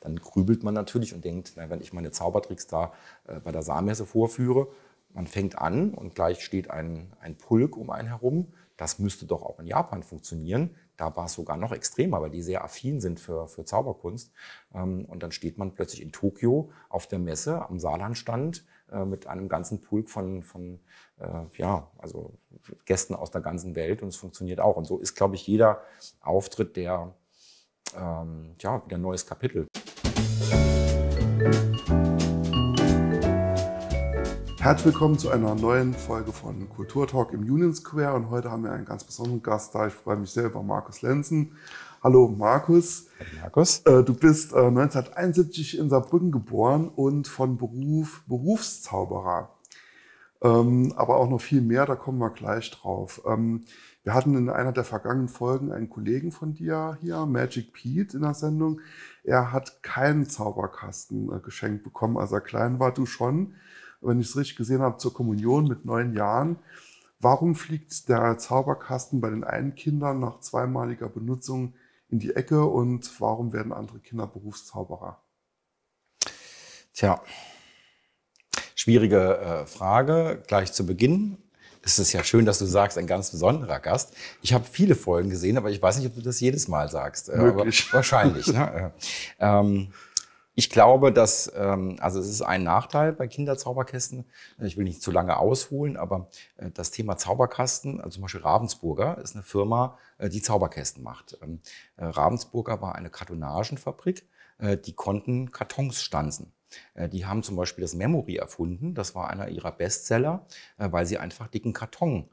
dann grübelt man natürlich und denkt, na, wenn ich meine Zaubertricks da äh, bei der Saarmesse vorführe, man fängt an und gleich steht ein, ein Pulk um einen herum. Das müsste doch auch in Japan funktionieren. Da war es sogar noch extremer, weil die sehr affin sind für, für Zauberkunst. Ähm, und dann steht man plötzlich in Tokio auf der Messe am Saarlandstand äh, mit einem ganzen Pulk von, von äh, ja, also Gästen aus der ganzen Welt und es funktioniert auch. Und so ist, glaube ich, jeder Auftritt, der ähm, ja, wieder ein neues Kapitel Herzlich willkommen zu einer neuen Folge von Kulturtalk im Union Square. Und heute haben wir einen ganz besonderen Gast da. Ich freue mich sehr über Markus Lenzen. Hallo Markus. Hallo Markus. Äh, du bist 1971 äh, in Saarbrücken geboren und von Beruf Berufszauberer. Ähm, aber auch noch viel mehr, da kommen wir gleich drauf. Ähm, wir hatten in einer der vergangenen Folgen einen Kollegen von dir hier, Magic Pete, in der Sendung. Er hat keinen Zauberkasten äh, geschenkt bekommen, als er klein war, du schon wenn ich es richtig gesehen habe, zur Kommunion mit neun Jahren. Warum fliegt der Zauberkasten bei den einen Kindern nach zweimaliger Benutzung in die Ecke und warum werden andere Kinder Berufszauberer? Tja, schwierige äh, Frage gleich zu Beginn. Es ist ja schön, dass du sagst, ein ganz besonderer Gast. Ich habe viele Folgen gesehen, aber ich weiß nicht, ob du das jedes Mal sagst. Äh, Möglich. wahrscheinlich. ne? ähm, ich glaube, dass, ähm, also es ist ein Nachteil bei Kinderzauberkästen. Ich will nicht zu lange ausholen, aber äh, das Thema Zauberkasten, also zum Beispiel Ravensburger, ist eine Firma, äh, die Zauberkästen macht. Ähm, äh, Ravensburger war eine Kartonagenfabrik, die konnten Kartons stanzen. Die haben zum Beispiel das Memory erfunden. Das war einer ihrer Bestseller, weil sie einfach dicken Karton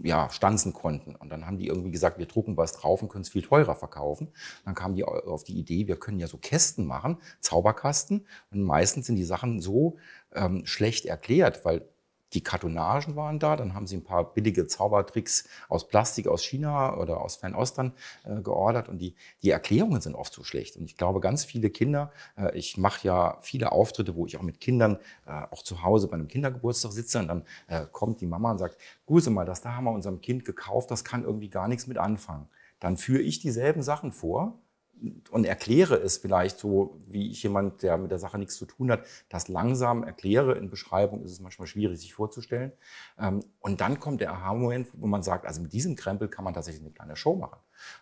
ja, stanzen konnten. Und dann haben die irgendwie gesagt, wir drucken was drauf und können es viel teurer verkaufen. Dann kamen die auf die Idee, wir können ja so Kästen machen, Zauberkasten. Und meistens sind die Sachen so ähm, schlecht erklärt, weil die Kartonagen waren da, dann haben sie ein paar billige Zaubertricks aus Plastik aus China oder aus Fernostern äh, geordert und die, die Erklärungen sind oft so schlecht. Und ich glaube, ganz viele Kinder, äh, ich mache ja viele Auftritte, wo ich auch mit Kindern äh, auch zu Hause bei einem Kindergeburtstag sitze und dann äh, kommt die Mama und sagt, Grüße mal, das da haben wir unserem Kind gekauft, das kann irgendwie gar nichts mit anfangen. Dann führe ich dieselben Sachen vor, und erkläre es vielleicht so, wie ich jemand, der mit der Sache nichts zu tun hat, das langsam erkläre. In Beschreibung ist es manchmal schwierig, sich vorzustellen. Ähm, und dann kommt der Aha-Moment, wo man sagt, also mit diesem Krempel kann man tatsächlich eine kleine Show machen.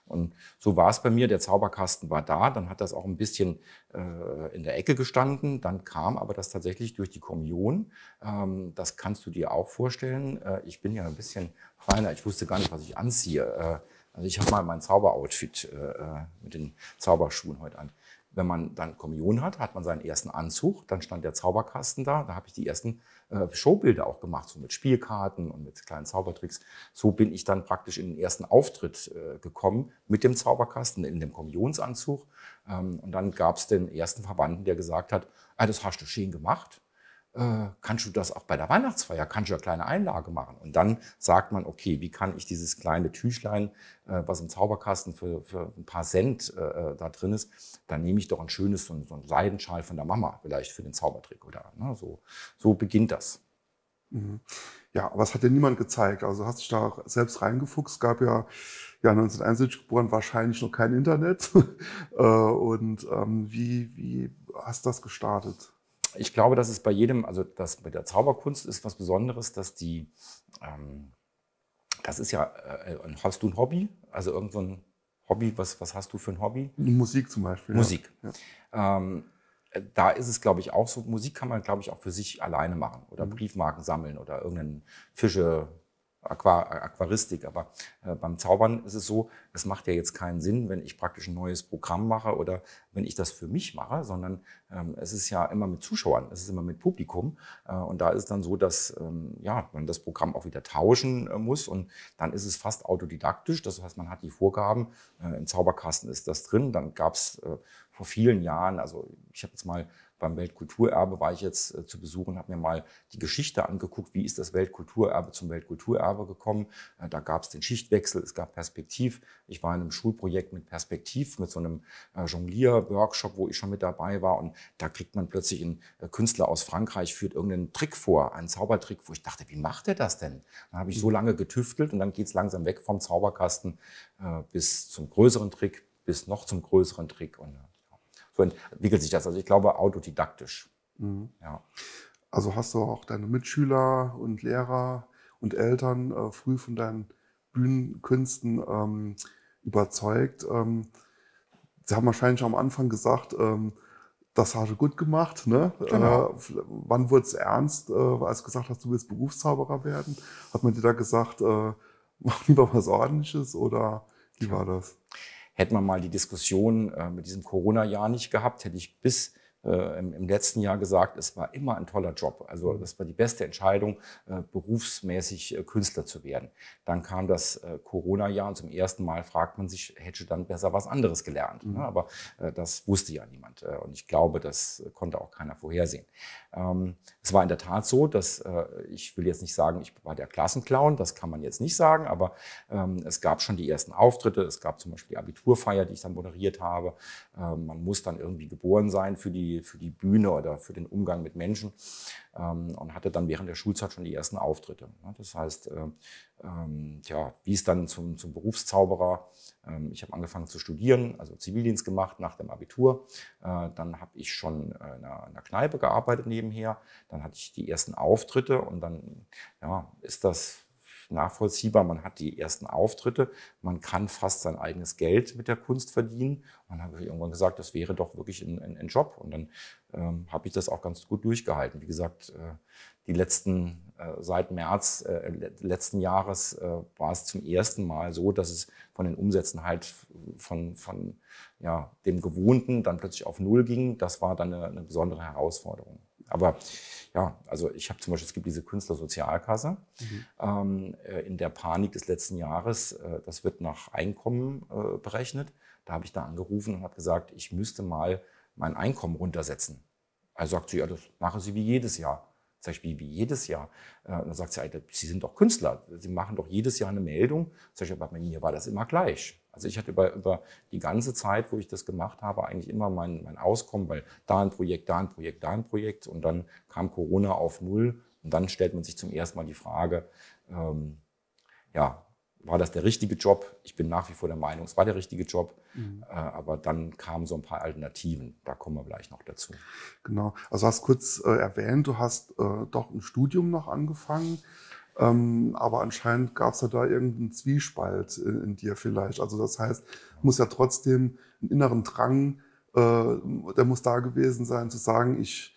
Und so war es bei mir. Der Zauberkasten war da, dann hat das auch ein bisschen äh, in der Ecke gestanden. Dann kam aber das tatsächlich durch die Kommunion. Ähm, das kannst du dir auch vorstellen. Äh, ich bin ja ein bisschen feiner. Ich wusste gar nicht, was ich anziehe. Äh, also ich habe mal mein Zauberoutfit äh, äh, mit den Zauberschuhen heute an. Wenn man dann Kommunion hat, hat man seinen ersten Anzug, dann stand der Zauberkasten da, da habe ich die ersten äh, Showbilder auch gemacht, so mit Spielkarten und mit kleinen Zaubertricks. So bin ich dann praktisch in den ersten Auftritt äh, gekommen mit dem Zauberkasten in dem Kommunionsanzug. Ähm, und dann gab es den ersten Verwandten, der gesagt hat, ah, das hast du schön gemacht äh, kannst du das auch bei der Weihnachtsfeier, kannst du eine kleine Einlage machen. Und dann sagt man, okay, wie kann ich dieses kleine Tüchlein, äh, was im Zauberkasten für, für ein paar Cent äh, äh da drin ist, dann nehme ich doch ein schönes, so, ein, so ein Leidenschal von der Mama vielleicht für den Zaubertrick oder ne? so. So beginnt das. Mhm. Ja, aber es hat dir niemand gezeigt. Also hast dich da auch selbst reingefuchst. gab ja, ja 1971 geboren, wahrscheinlich noch kein Internet. äh, und ähm, wie, wie hast du das gestartet? ich glaube, dass es bei jedem, also das bei der Zauberkunst ist was Besonderes, dass die, ähm, das ist ja, äh, hast du ein Hobby? Also irgend so ein Hobby, was, was hast du für ein Hobby? Musik zum Beispiel. Musik. Ja. Ähm, da ist es, glaube ich, auch so. Musik kann man, glaube ich, auch für sich alleine machen oder mhm. Briefmarken sammeln oder irgendeinen Fische Aqua, Aquaristik, aber äh, beim Zaubern ist es so, es macht ja jetzt keinen Sinn, wenn ich praktisch ein neues Programm mache oder wenn ich das für mich mache, sondern ähm, es ist ja immer mit Zuschauern, es ist immer mit Publikum äh, und da ist es dann so, dass ähm, ja, man das Programm auch wieder tauschen äh, muss und dann ist es fast autodidaktisch, das heißt, man hat die Vorgaben, äh, im Zauberkasten ist das drin, dann gab es äh, vor vielen Jahren, also ich habe jetzt mal beim Weltkulturerbe war ich jetzt äh, zu besuchen, und habe mir mal die Geschichte angeguckt, wie ist das Weltkulturerbe zum Weltkulturerbe gekommen. Äh, da gab es den Schichtwechsel, es gab Perspektiv. Ich war in einem Schulprojekt mit Perspektiv, mit so einem äh, Jonglier-Workshop, wo ich schon mit dabei war. Und da kriegt man plötzlich einen Künstler aus Frankreich, führt irgendeinen Trick vor, einen Zaubertrick, wo ich dachte, wie macht er das denn? Dann habe ich so mhm. lange getüftelt und dann geht es langsam weg vom Zauberkasten bis zum größeren Trick, bis noch zum größeren Trick. Und, entwickelt sich das. Also ich glaube autodidaktisch. Mhm. Ja. Also hast du auch deine Mitschüler und Lehrer und Eltern äh, früh von deinen Bühnenkünsten ähm, überzeugt. Ähm, sie haben wahrscheinlich am Anfang gesagt, ähm, das hast du gut gemacht. Ne? Genau. Äh, wann wurde es ernst, äh, als du gesagt hast, du willst Berufszauberer werden? Hat man dir da gesagt, äh, mach lieber was Ordentliches oder wie war das? Ja. Hätte man mal die Diskussion äh, mit diesem Corona-Jahr nicht gehabt, hätte ich bis äh, im, im, letzten Jahr gesagt, es war immer ein toller Job. Also das war die beste Entscheidung, äh, berufsmäßig äh, Künstler zu werden. Dann kam das äh, Corona-Jahr und zum ersten Mal fragt man sich, hätte dann besser was anderes gelernt. Ne? Mhm. Ne? Aber äh, das wusste ja niemand äh, und ich glaube, das konnte auch keiner vorhersehen. Ähm, es war in der Tat so, dass äh, ich will jetzt nicht sagen, ich war der Klassenclown, das kann man jetzt nicht sagen, aber ähm, es gab schon die ersten Auftritte. Es gab zum Beispiel die Abiturfeier, die ich dann moderiert habe. Ähm, man muss dann irgendwie geboren sein für die, für die Bühne oder für den Umgang mit Menschen ähm, und hatte dann während der Schulzeit schon die ersten Auftritte. das heißt, äh, ähm, ja, wie es dann zum, zum Berufszauberer. Ähm, ich habe angefangen zu studieren, also Zivildienst gemacht nach dem Abitur. Äh, dann habe ich schon in einer, in einer, Kneipe gearbeitet nebenher. Dann hatte ich die ersten Auftritte und dann ja, ist das nachvollziehbar. Man hat die ersten Auftritte, man kann fast sein eigenes Geld mit der Kunst verdienen. Und dann habe ich irgendwann gesagt, das wäre doch wirklich ein, ein, ein Job. Und dann ähm, habe ich das auch ganz gut durchgehalten. Wie gesagt, äh, die letzten, äh, seit März äh, letzten Jahres äh, war es zum ersten Mal so, dass es von den Umsätzen halt von, von ja, dem Gewohnten dann plötzlich auf Null ging. Das war dann eine, eine besondere Herausforderung. Aber ja, also ich habe zum Beispiel, es gibt diese Künstlersozialkasse mhm. ähm, äh, in der Panik des letzten Jahres. Äh, das wird nach Einkommen äh, berechnet. Da habe ich da angerufen und habe gesagt, ich müsste mal mein Einkommen runtersetzen. Also sagt sie, ja, das machen Sie wie jedes Jahr. Sag ich, wie, wie jedes Jahr. Äh, und dann sagt sie, Alter, Sie sind doch Künstler. Sie machen doch jedes Jahr eine Meldung. Sag ich, aber bei mir war das immer gleich. Also ich hatte über, über die ganze Zeit, wo ich das gemacht habe, eigentlich immer mein, mein Auskommen, weil da ein Projekt, da ein Projekt, da ein Projekt und dann kam Corona auf Null und dann stellt man sich zum ersten Mal die Frage, ähm, ja, war das der richtige Job? Ich bin nach wie vor der Meinung, es war der richtige Job. Mhm. Äh, aber dann kamen so ein paar Alternativen. Da kommen wir gleich noch dazu. Genau. Also hast kurz äh, erwähnt, du hast äh, doch ein Studium noch angefangen. Ähm, aber anscheinend gab es ja da irgendeinen Zwiespalt in, in, dir vielleicht. Also das heißt, muss ja trotzdem einen inneren Drang, äh, der muss da gewesen sein, zu sagen, ich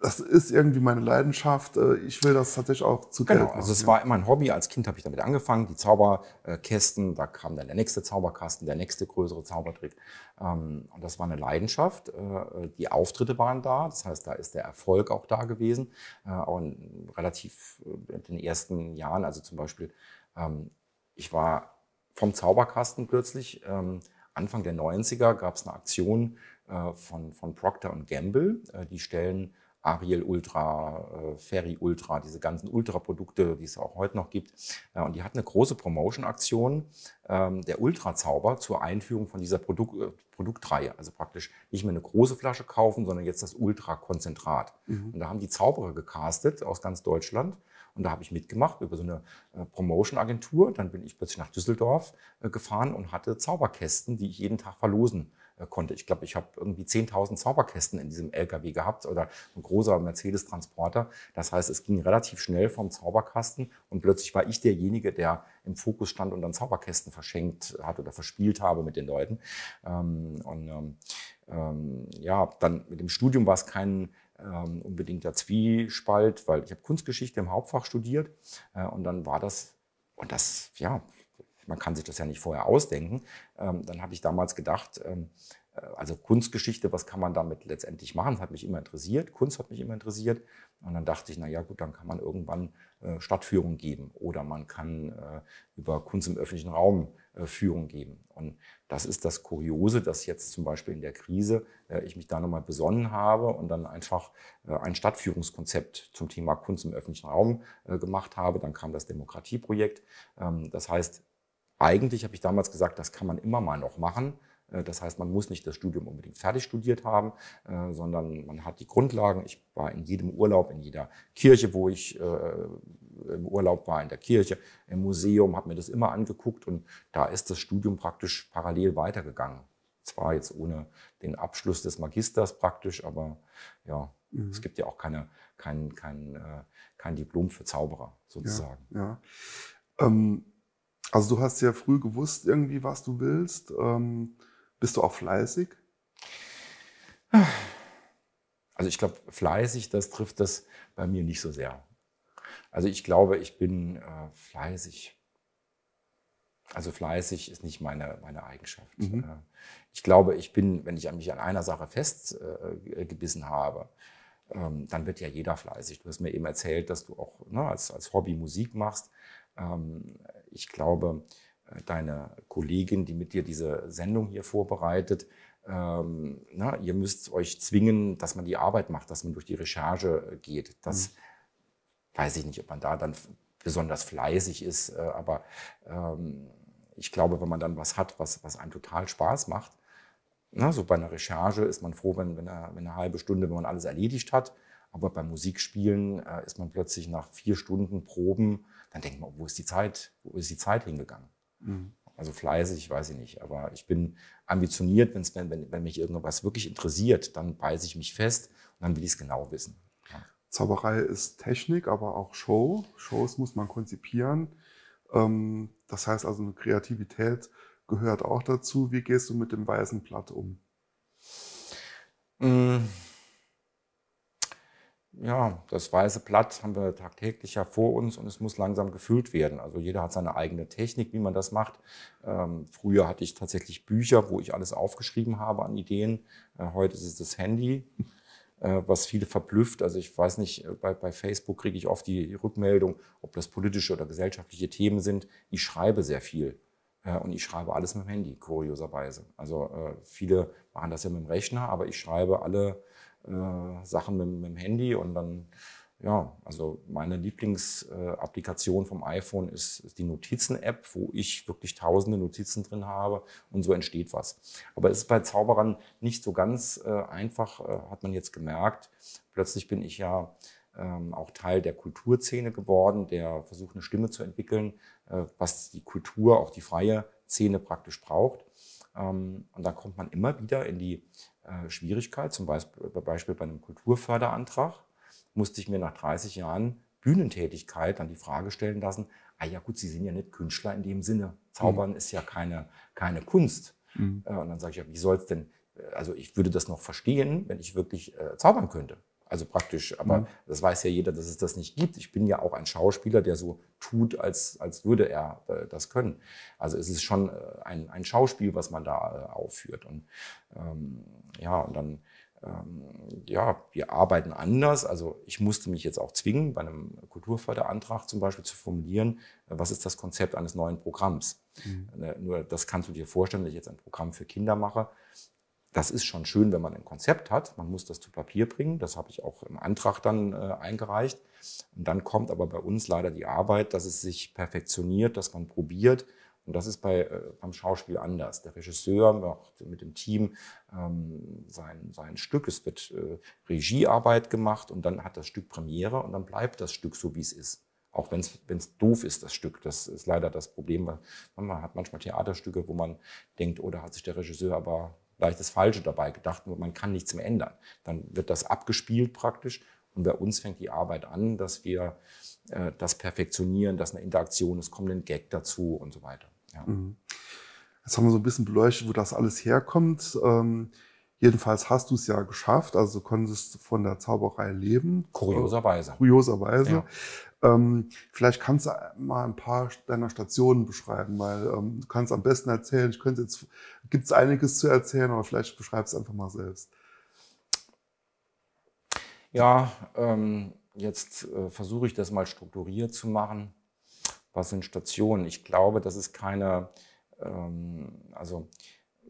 das ist irgendwie meine Leidenschaft. Äh, ich will das tatsächlich auch zu Genau, also es war immer ein Hobby. Als Kind habe ich damit angefangen, die Zauberkästen. Da kam dann der nächste Zauberkasten, der nächste größere Zaubertrick. Ähm, und das war eine Leidenschaft. Äh, die Auftritte waren da, das heißt, da ist der Erfolg auch da gewesen. Auch äh, in relativ in den ersten Jahren, also zum Beispiel, ähm, ich war vom Zauberkasten plötzlich. Ähm, Anfang der 90er gab es eine Aktion von, von Procter Gamble. Die stellen Ariel Ultra, äh, Ferry Ultra, diese ganzen Ultra-Produkte, die es auch heute noch gibt. Äh, und die hatten eine große Promotion-Aktion, ähm, der Ultra-Zauber zur Einführung von dieser Produkt, äh, Produktreihe. Also praktisch nicht mehr eine große Flasche kaufen, sondern jetzt das Ultra-Konzentrat. Mhm. Und da haben die Zauberer gecastet aus ganz Deutschland. Und da habe ich mitgemacht über so eine äh, Promotion-Agentur. Dann bin ich plötzlich nach Düsseldorf äh, gefahren und hatte Zauberkästen, die ich jeden Tag verlosen äh, konnte. Ich glaube, ich habe irgendwie 10.000 Zauberkästen in diesem LKW gehabt oder ein großer Mercedes-Transporter. Das heißt, es ging relativ schnell vom Zauberkasten und plötzlich war ich derjenige, der im Fokus stand und dann Zauberkästen verschenkt hat oder verspielt habe mit den Leuten. Ähm, und ähm, ähm, ja, dann mit dem Studium war es kein unbedingter Zwiespalt, weil ich habe Kunstgeschichte im Hauptfach studiert äh, und dann war das und das, ja, man kann sich das ja nicht vorher ausdenken. Ähm, dann habe ich damals gedacht, ähm, äh, also Kunstgeschichte, was kann man damit letztendlich machen? Das hat mich immer interessiert, Kunst hat mich immer interessiert. Und dann dachte ich, na ja, gut, dann kann man irgendwann äh, Stadtführung geben oder man kann äh, über Kunst im öffentlichen Raum äh, Führung geben. Und das ist das Kuriose, dass jetzt zum Beispiel in der Krise äh, ich mich da nochmal besonnen habe und dann einfach äh, ein Stadtführungskonzept zum Thema Kunst im öffentlichen Raum gemacht habe. Dann kam das Demokratieprojekt. Ähm, das heißt, eigentlich habe ich damals gesagt, das kann man immer mal noch machen. Äh, das heißt, man muss nicht das Studium unbedingt fertig studiert haben, äh, sondern man hat die Grundlagen. Ich war in jedem Urlaub, in jeder Kirche, wo ich äh, im Urlaub war, in der Kirche, im Museum, habe mir das immer angeguckt und da ist das Studium praktisch parallel weitergegangen. Zwar jetzt ohne den Abschluss des Magisters praktisch, aber ja, mhm. es gibt ja auch keine, kein, kein, kein Diplom für Zauberer sozusagen. Ja, ja. Ähm also du hast ja früh gewusst irgendwie, was du willst. Ähm, bist du auch fleißig? Also ich glaube, fleißig, das trifft das bei mir nicht so sehr. Also ich glaube, ich bin äh, fleißig. Also fleißig ist nicht meine, meine Eigenschaft. Mhm. Äh, ich glaube, ich bin, wenn ich mich an einer Sache festgebissen äh, habe, ähm, dann wird ja jeder fleißig. Du hast mir eben erzählt, dass du auch ne, als, als Hobby Musik machst. Ähm, ich glaube, äh, deine Kollegin, die mit dir diese Sendung hier vorbereitet, ähm, na, ihr müsst euch zwingen, dass man die Arbeit macht, dass man durch die Recherche äh, geht. Das mhm. weiß ich nicht, ob man da dann besonders fleißig ist, äh, aber ähm, ich glaube, wenn man dann was hat, was, was einem total Spaß macht, na, so bei einer Recherche ist man froh, wenn, wenn, eine, wenn eine halbe Stunde, wenn man alles erledigt hat, aber beim Musikspielen äh, ist man plötzlich nach vier Stunden Proben dann denkt man, oh, wo ist die Zeit, wo ist die Zeit hingegangen? Mhm. Also fleißig, weiß ich nicht, aber ich bin ambitioniert, wenn's, wenn, wenn, wenn mich irgendwas wirklich interessiert, dann beiße ich mich fest und dann will ich es genau wissen. Ja. Zauberei ist Technik, aber auch Show. Shows muss man konzipieren. Ähm, das heißt also, eine Kreativität gehört auch dazu. Wie gehst du mit dem weißen Blatt um? Mhm ja, das weiße Blatt haben wir tagtäglich ja vor uns und es muss langsam gefüllt werden. Also jeder hat seine eigene Technik, wie man das macht. Ähm, früher hatte ich tatsächlich Bücher, wo ich alles aufgeschrieben habe an Ideen. Äh, heute ist es das Handy, äh, was viele verblüfft. Also ich weiß nicht, äh, bei, bei Facebook kriege ich oft die Rückmeldung, ob das politische oder gesellschaftliche Themen sind. Ich schreibe sehr viel. Äh, und ich schreibe alles mit dem Handy, kurioserweise. Also äh, viele machen das ja mit dem Rechner, aber ich schreibe alle äh, Sachen mit, mit, dem Handy und dann, ja, also meine Lieblingsapplikation äh, vom iPhone ist, ist die Notizen-App, wo ich wirklich tausende Notizen drin habe und so entsteht was. Aber es ist bei Zauberern nicht so ganz äh, einfach, äh, hat man jetzt gemerkt. Plötzlich bin ich ja ähm, auch Teil der Kulturszene geworden, der versucht, eine Stimme zu entwickeln, äh, was die Kultur, auch die freie Szene praktisch braucht. Ähm, und dann kommt man immer wieder in die äh, Schwierigkeit. Zum äh, Beispiel bei einem Kulturförderantrag musste ich mir nach 30 Jahren Bühnentätigkeit dann die Frage stellen lassen, ah ja gut, Sie sind ja nicht Künstler in dem Sinne. Zaubern mhm. ist ja keine, keine Kunst. Mhm. Äh, und dann sage ich, ja, wie soll es denn, also ich würde das noch verstehen, wenn ich wirklich äh, zaubern könnte. Also praktisch, aber mhm. das weiß ja jeder, dass es das nicht gibt. Ich bin ja auch ein Schauspieler, der so tut, als, als würde er äh, das können. Also es ist schon äh, ein, ein Schauspiel, was man da äh, aufführt. Und ähm, ja, und dann, ähm, ja, wir arbeiten anders. Also ich musste mich jetzt auch zwingen, bei einem Kulturförderantrag zum Beispiel zu formulieren, äh, was ist das Konzept eines neuen Programms. Mhm. Ne, nur das kannst du dir vorstellen, wenn ich jetzt ein Programm für Kinder mache das ist schon schön, wenn man ein Konzept hat. Man muss das zu Papier bringen. Das habe ich auch im Antrag dann äh, eingereicht. Und dann kommt aber bei uns leider die Arbeit, dass es sich perfektioniert, dass man probiert. Und das ist bei, äh, beim Schauspiel anders. Der Regisseur macht mit dem Team ähm, sein, sein Stück. Es wird äh, Regiearbeit gemacht und dann hat das Stück Premiere und dann bleibt das Stück so, wie es ist auch wenn es doof ist, das Stück. Das ist leider das Problem. Man hat manchmal Theaterstücke, wo man denkt, oder oh, hat sich der Regisseur aber gleich das Falsche dabei gedacht, nur man kann nichts mehr ändern. Dann wird das abgespielt praktisch und bei uns fängt die Arbeit an, dass wir äh, das perfektionieren, dass eine Interaktion ist, kommt ein Gag dazu und so weiter. Ja. Mhm. Jetzt haben wir so ein bisschen beleuchtet, wo das alles herkommt. Ähm, jedenfalls hast du es ja geschafft, also konntest du von der Zauberei leben. Kurioserweise. Kurioserweise. Ja. Ähm, vielleicht kannst du mal ein paar deiner Stationen beschreiben, weil ähm, du kannst am besten erzählen. Ich könnte jetzt, gibt es einiges zu erzählen, aber vielleicht beschreibst einfach mal selbst. Ja, ähm, jetzt äh, versuche ich das mal strukturiert zu machen. Was sind Stationen? Ich glaube, das ist keine, ähm, also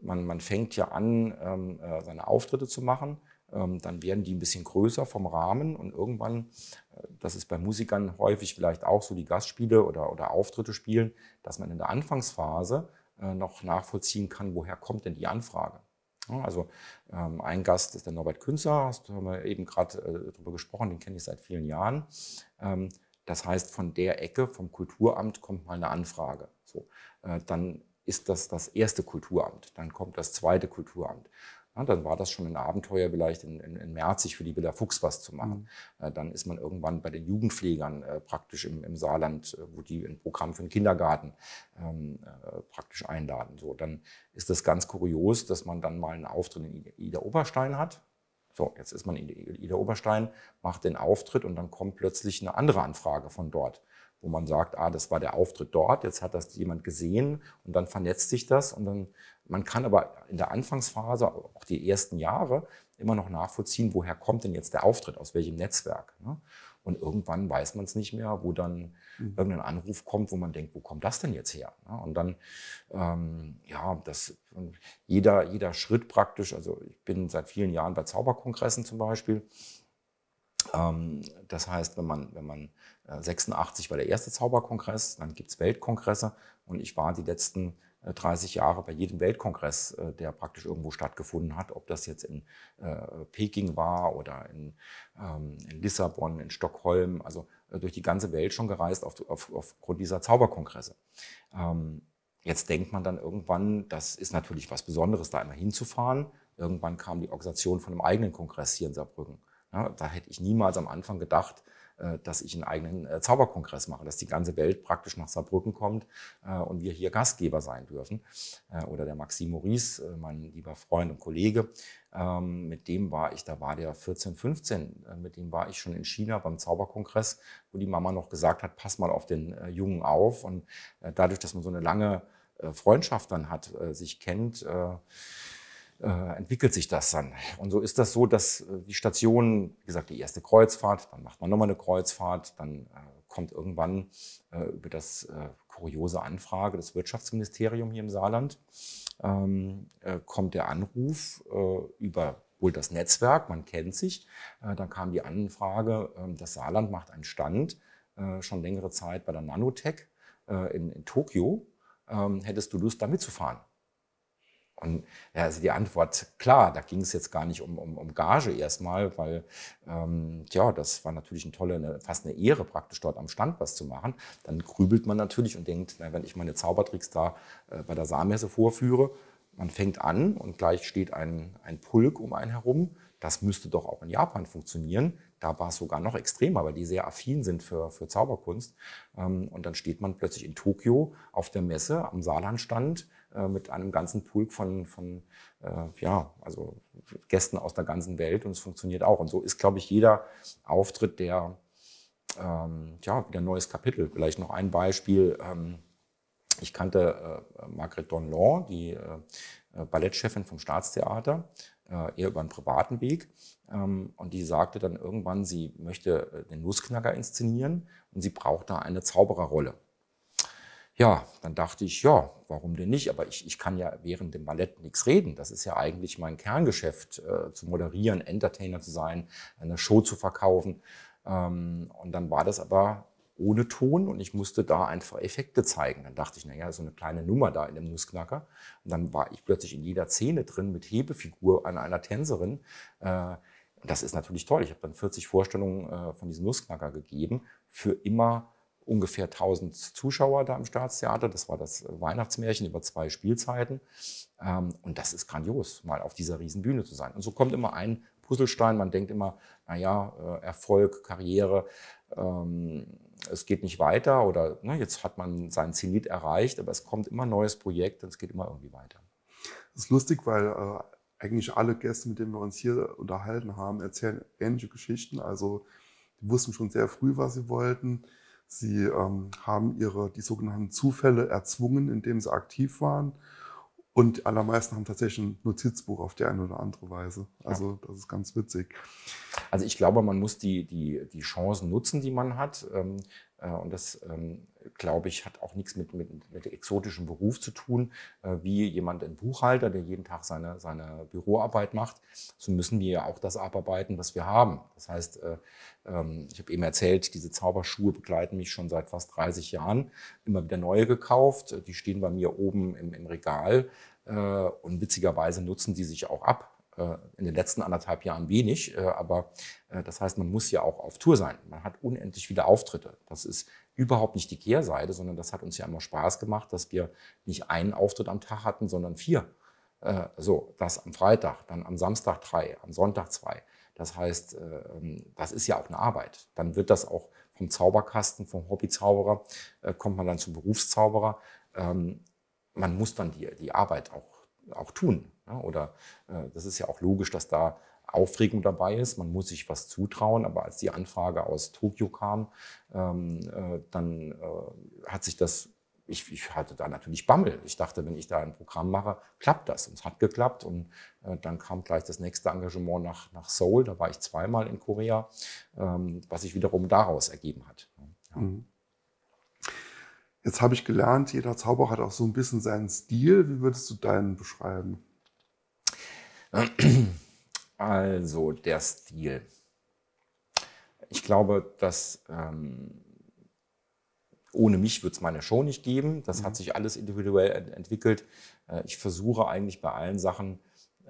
man, man fängt ja an, ähm, äh, seine Auftritte zu machen ähm, dann werden die ein bisschen größer vom Rahmen und irgendwann, äh, das ist bei Musikern häufig vielleicht auch so, die Gastspiele oder, oder Auftritte spielen, dass man in der Anfangsphase äh, noch nachvollziehen kann, woher kommt denn die Anfrage. Also ähm, ein Gast ist der Norbert Künzer, hast du eben gerade äh, darüber gesprochen, den kenne ich seit vielen Jahren. Ähm, das heißt, von der Ecke, vom Kulturamt kommt mal eine Anfrage. So, dann ist das das erste Kulturamt, dann kommt das zweite Kulturamt. Ja, dann war das schon ein Abenteuer, vielleicht in, in, in März sich für die Villa Fuchs was zu machen. Mhm. Äh, dann ist man irgendwann bei den Jugendpflegern äh, praktisch im, im Saarland, äh, wo die ein Programm für den Kindergarten ähm, äh, praktisch einladen. So, dann ist das ganz kurios, dass man dann mal einen Auftritt in Ida Oberstein hat. So, jetzt ist man in Ida Oberstein, macht den Auftritt und dann kommt plötzlich eine andere Anfrage von dort wo man sagt, ah, das war der Auftritt dort, jetzt hat das jemand gesehen und dann vernetzt sich das und dann man kann aber in der Anfangsphase, auch die ersten Jahre, immer noch nachvollziehen, woher kommt denn jetzt der Auftritt, aus welchem Netzwerk. Ne? Und irgendwann weiß man es nicht mehr, wo dann mhm. irgendein Anruf kommt, wo man denkt, wo kommt das denn jetzt her? Ne? Und dann, ähm, ja, das, jeder, jeder Schritt praktisch, also ich bin seit vielen Jahren bei Zauberkongressen zum Beispiel, ähm, das heißt, wenn man, wenn man 86 äh, war der erste Zauberkongress, dann gibt es Weltkongresse und ich war die letzten 30 äh, Jahre bei jedem Weltkongress, äh, der praktisch irgendwo stattgefunden hat, ob das jetzt in äh, Peking war oder in, ähm, in Lissabon, in Stockholm, also äh, durch die ganze Welt schon gereist auf, auf, aufgrund dieser Zauberkongresse. Ähm, Jetzt denkt man dann irgendwann, das ist natürlich was Besonderes, da einmal hinzufahren. Irgendwann kam die Organisation von einem eigenen Kongress hier in Saarbrücken. Ja, da hätte ich niemals am Anfang gedacht, äh, dass ich einen eigenen äh, Zauberkongress mache, dass die ganze Welt praktisch nach Saarbrücken kommt äh, und wir hier Gastgeber sein dürfen. Oder der Maxim Maurice, mein lieber Freund und Kollege, ähm, mit dem war ich, da war der 14, 15, mit dem war ich schon in China beim Zauberkongress, wo die Mama noch gesagt hat, pass mal auf den Jungen auf. Und dadurch, dass man so eine lange Freundschaft dann hat, sich kennt, äh, entwickelt sich das dann. Und so ist das so, dass äh, die Station, wie gesagt, die erste Kreuzfahrt, dann macht man nochmal eine Kreuzfahrt, dann äh, kommt irgendwann über das kuriose Anfrage des Wirtschaftsministeriums hier im Saarland, ähm, kommt der Anruf über wohl das Netzwerk, man kennt sich. dann kam die Anfrage, ähm, das Saarland macht einen Stand schon längere Zeit bei der Nanotech in, in Tokio. Ähm, hättest du Lust, da mitzufahren? Und ja, also die Antwort, klar, da ging es jetzt gar nicht um, um, um Gage erstmal, weil ähm, ja, das war natürlich eine tolle, eine, fast eine Ehre, praktisch dort am Stand was zu machen. Dann grübelt man natürlich und denkt, na, wenn ich meine Zaubertricks da äh, bei der Saarmesse vorführe, man fängt an und gleich steht ein, ein Pulk um einen herum. Das müsste doch auch in Japan funktionieren. Da war es sogar noch extremer, weil die sehr affin sind für, für Zauberkunst. Ähm, und dann steht man plötzlich in Tokio auf der Messe am Saarlandstand äh, mit einem ganzen Pulk von, von äh, ja, also Gästen aus der ganzen Welt und es funktioniert auch. Und so ist, glaube ich, jeder Auftritt, der ähm, ja, wieder ein neues Kapitel. Vielleicht noch ein Beispiel. Ähm, ich kannte äh, Margret Donlon, die äh, äh Ballettchefin vom Staatstheater, äh, eher über einen privaten Weg. Ähm, und die sagte dann irgendwann, sie möchte äh, den Nussknacker inszenieren und sie braucht da eine Zaubererrolle. Ja, dann dachte ich, ja, warum denn nicht? Aber ich, ich kann ja während dem Ballett nichts reden. Das ist ja eigentlich mein Kerngeschäft, äh, zu moderieren, Entertainer zu sein, eine Show zu verkaufen. Ähm, und dann war das aber ohne Ton und ich musste da einfach Effekte zeigen. Dann dachte ich, naja, so eine kleine Nummer da in dem Nussknacker. Und dann war ich plötzlich in jeder Szene drin mit Hebefigur an einer Tänzerin. Äh, das ist natürlich toll. Ich habe dann 40 Vorstellungen äh, von diesem Nussknacker gegeben, für immer ungefähr 1000 Zuschauer da im Staatstheater. Das war das äh, Weihnachtsmärchen über zwei Spielzeiten. Ähm, und das ist grandios, mal auf dieser Riesenbühne zu sein. Und so kommt immer ein Puzzlestein. Man denkt immer, naja, äh, Erfolg, Karriere, ähm, es geht nicht weiter oder na, ne, jetzt hat man seinen Zenit erreicht, aber es kommt immer ein neues Projekt und es geht immer irgendwie weiter. Das ist lustig, weil äh, eigentlich alle Gäste, mit denen wir uns hier unterhalten haben, erzählen ähnliche Geschichten. Also die wussten schon sehr früh, was sie wollten Sie ähm, haben ihre, die sogenannten Zufälle erzwungen, indem sie aktiv waren. Und die allermeisten haben tatsächlich ein Notizbuch auf die eine oder andere Weise. Also ja. das ist ganz witzig. Also ich glaube, man muss die, die, die Chancen nutzen, die man hat. Ähm, äh, und das ähm, glaube ich, hat auch nichts mit, mit, mit exotischem Beruf zu tun, äh, wie jemand ein Buchhalter, der jeden Tag seine, seine Büroarbeit macht. So müssen wir ja auch das abarbeiten, was wir haben. Das heißt, äh, ähm, ich habe eben erzählt, diese Zauberschuhe begleiten mich schon seit fast 30 Jahren. Immer wieder neue gekauft. Die stehen bei mir oben im, im Regal. Äh, und witzigerweise nutzen die sich auch ab. Äh, in den letzten anderthalb Jahren wenig, äh, aber äh, das heißt, man muss ja auch auf Tour sein. Man hat unendlich viele Auftritte. Das ist überhaupt nicht die Kehrseite, sondern das hat uns ja immer Spaß gemacht, dass wir nicht einen Auftritt am Tag hatten, sondern vier. So, das am Freitag, dann am Samstag drei, am Sonntag zwei. Das heißt, ähm, das ist ja auch eine Arbeit. Dann wird das auch vom Zauberkasten, vom Hobbyzauberer, kommt man dann zum Berufszauberer. Ähm, man muss dann die, die Arbeit auch, auch tun. Ja, oder äh, das ist ja auch logisch, dass da Aufregung dabei ist. Man muss sich was zutrauen. Aber als die Anfrage aus Tokio kam, ähm, äh, dann äh, hat sich das ich, ich, hatte da natürlich Bammel. Ich dachte, wenn ich da ein Programm mache, klappt das. Und es hat geklappt. Und äh, dann kam gleich das nächste Engagement nach, nach Seoul. Da war ich zweimal in Korea, ähm, was sich wiederum daraus ergeben hat. Ja. Mhm. Jetzt habe ich gelernt, jeder Zauberer hat auch so ein bisschen seinen Stil. Wie würdest du deinen beschreiben? Also der Stil. Ich glaube, dass ähm, ohne mich wird es meine Show nicht geben. Das mhm. hat sich alles individuell ent entwickelt. Äh, ich versuche eigentlich bei allen Sachen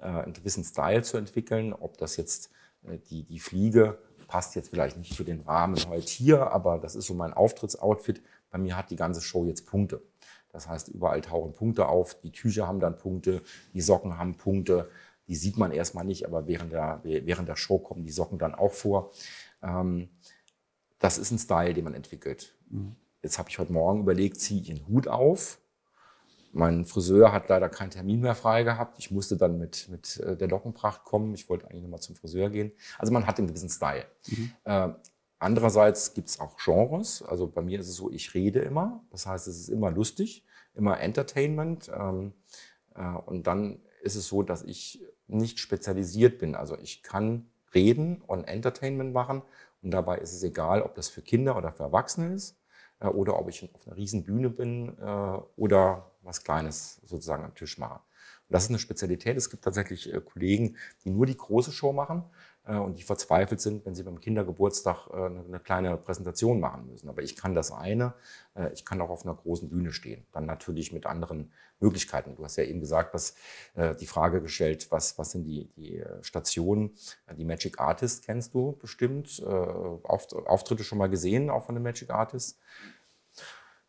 äh, einen gewissen Style zu entwickeln. Ob das jetzt äh, die, die Fliege passt jetzt vielleicht nicht zu den Rahmen heute halt hier, aber das ist so mein Auftrittsoutfit. Bei mir hat die ganze Show jetzt Punkte. Das heißt, überall tauchen Punkte auf. Die Tücher haben dann Punkte, die Socken haben Punkte. Die sieht man erstmal nicht, aber während der, während der Show kommen die Socken dann auch vor. Ähm, das ist ein Style, den man entwickelt. Mhm. Jetzt habe ich heute Morgen überlegt, ziehe ich einen Hut auf. Mein Friseur hat leider keinen Termin mehr frei gehabt. Ich musste dann mit, mit äh, der Lockenpracht kommen. Ich wollte eigentlich nochmal zum Friseur gehen. Also man hat einen gewissen Style. Mhm. Äh, andererseits gibt es auch Genres. Also bei mir ist es so, ich rede immer. Das heißt, es ist immer lustig, immer Entertainment. Ähm, äh, und dann ist es so, dass ich nicht spezialisiert bin. Also ich kann reden und Entertainment machen. Und dabei ist es egal, ob das für Kinder oder für Erwachsene ist äh, oder ob ich auf einer riesen Bühne bin äh, oder was Kleines sozusagen am Tisch mache. Und das ist eine Spezialität. Es gibt tatsächlich Kollegen, die nur die große Show machen äh, und die verzweifelt sind, wenn sie beim Kindergeburtstag äh, eine kleine Präsentation machen müssen. Aber ich kann das eine, äh, ich kann auch auf einer großen Bühne stehen, dann natürlich mit anderen Möglichkeiten. Du hast ja eben gesagt, dass die Frage gestellt, was, was sind die, die Stationen? Die Magic Artist kennst du bestimmt, Auftritte schon mal gesehen, auch von den Magic Artists.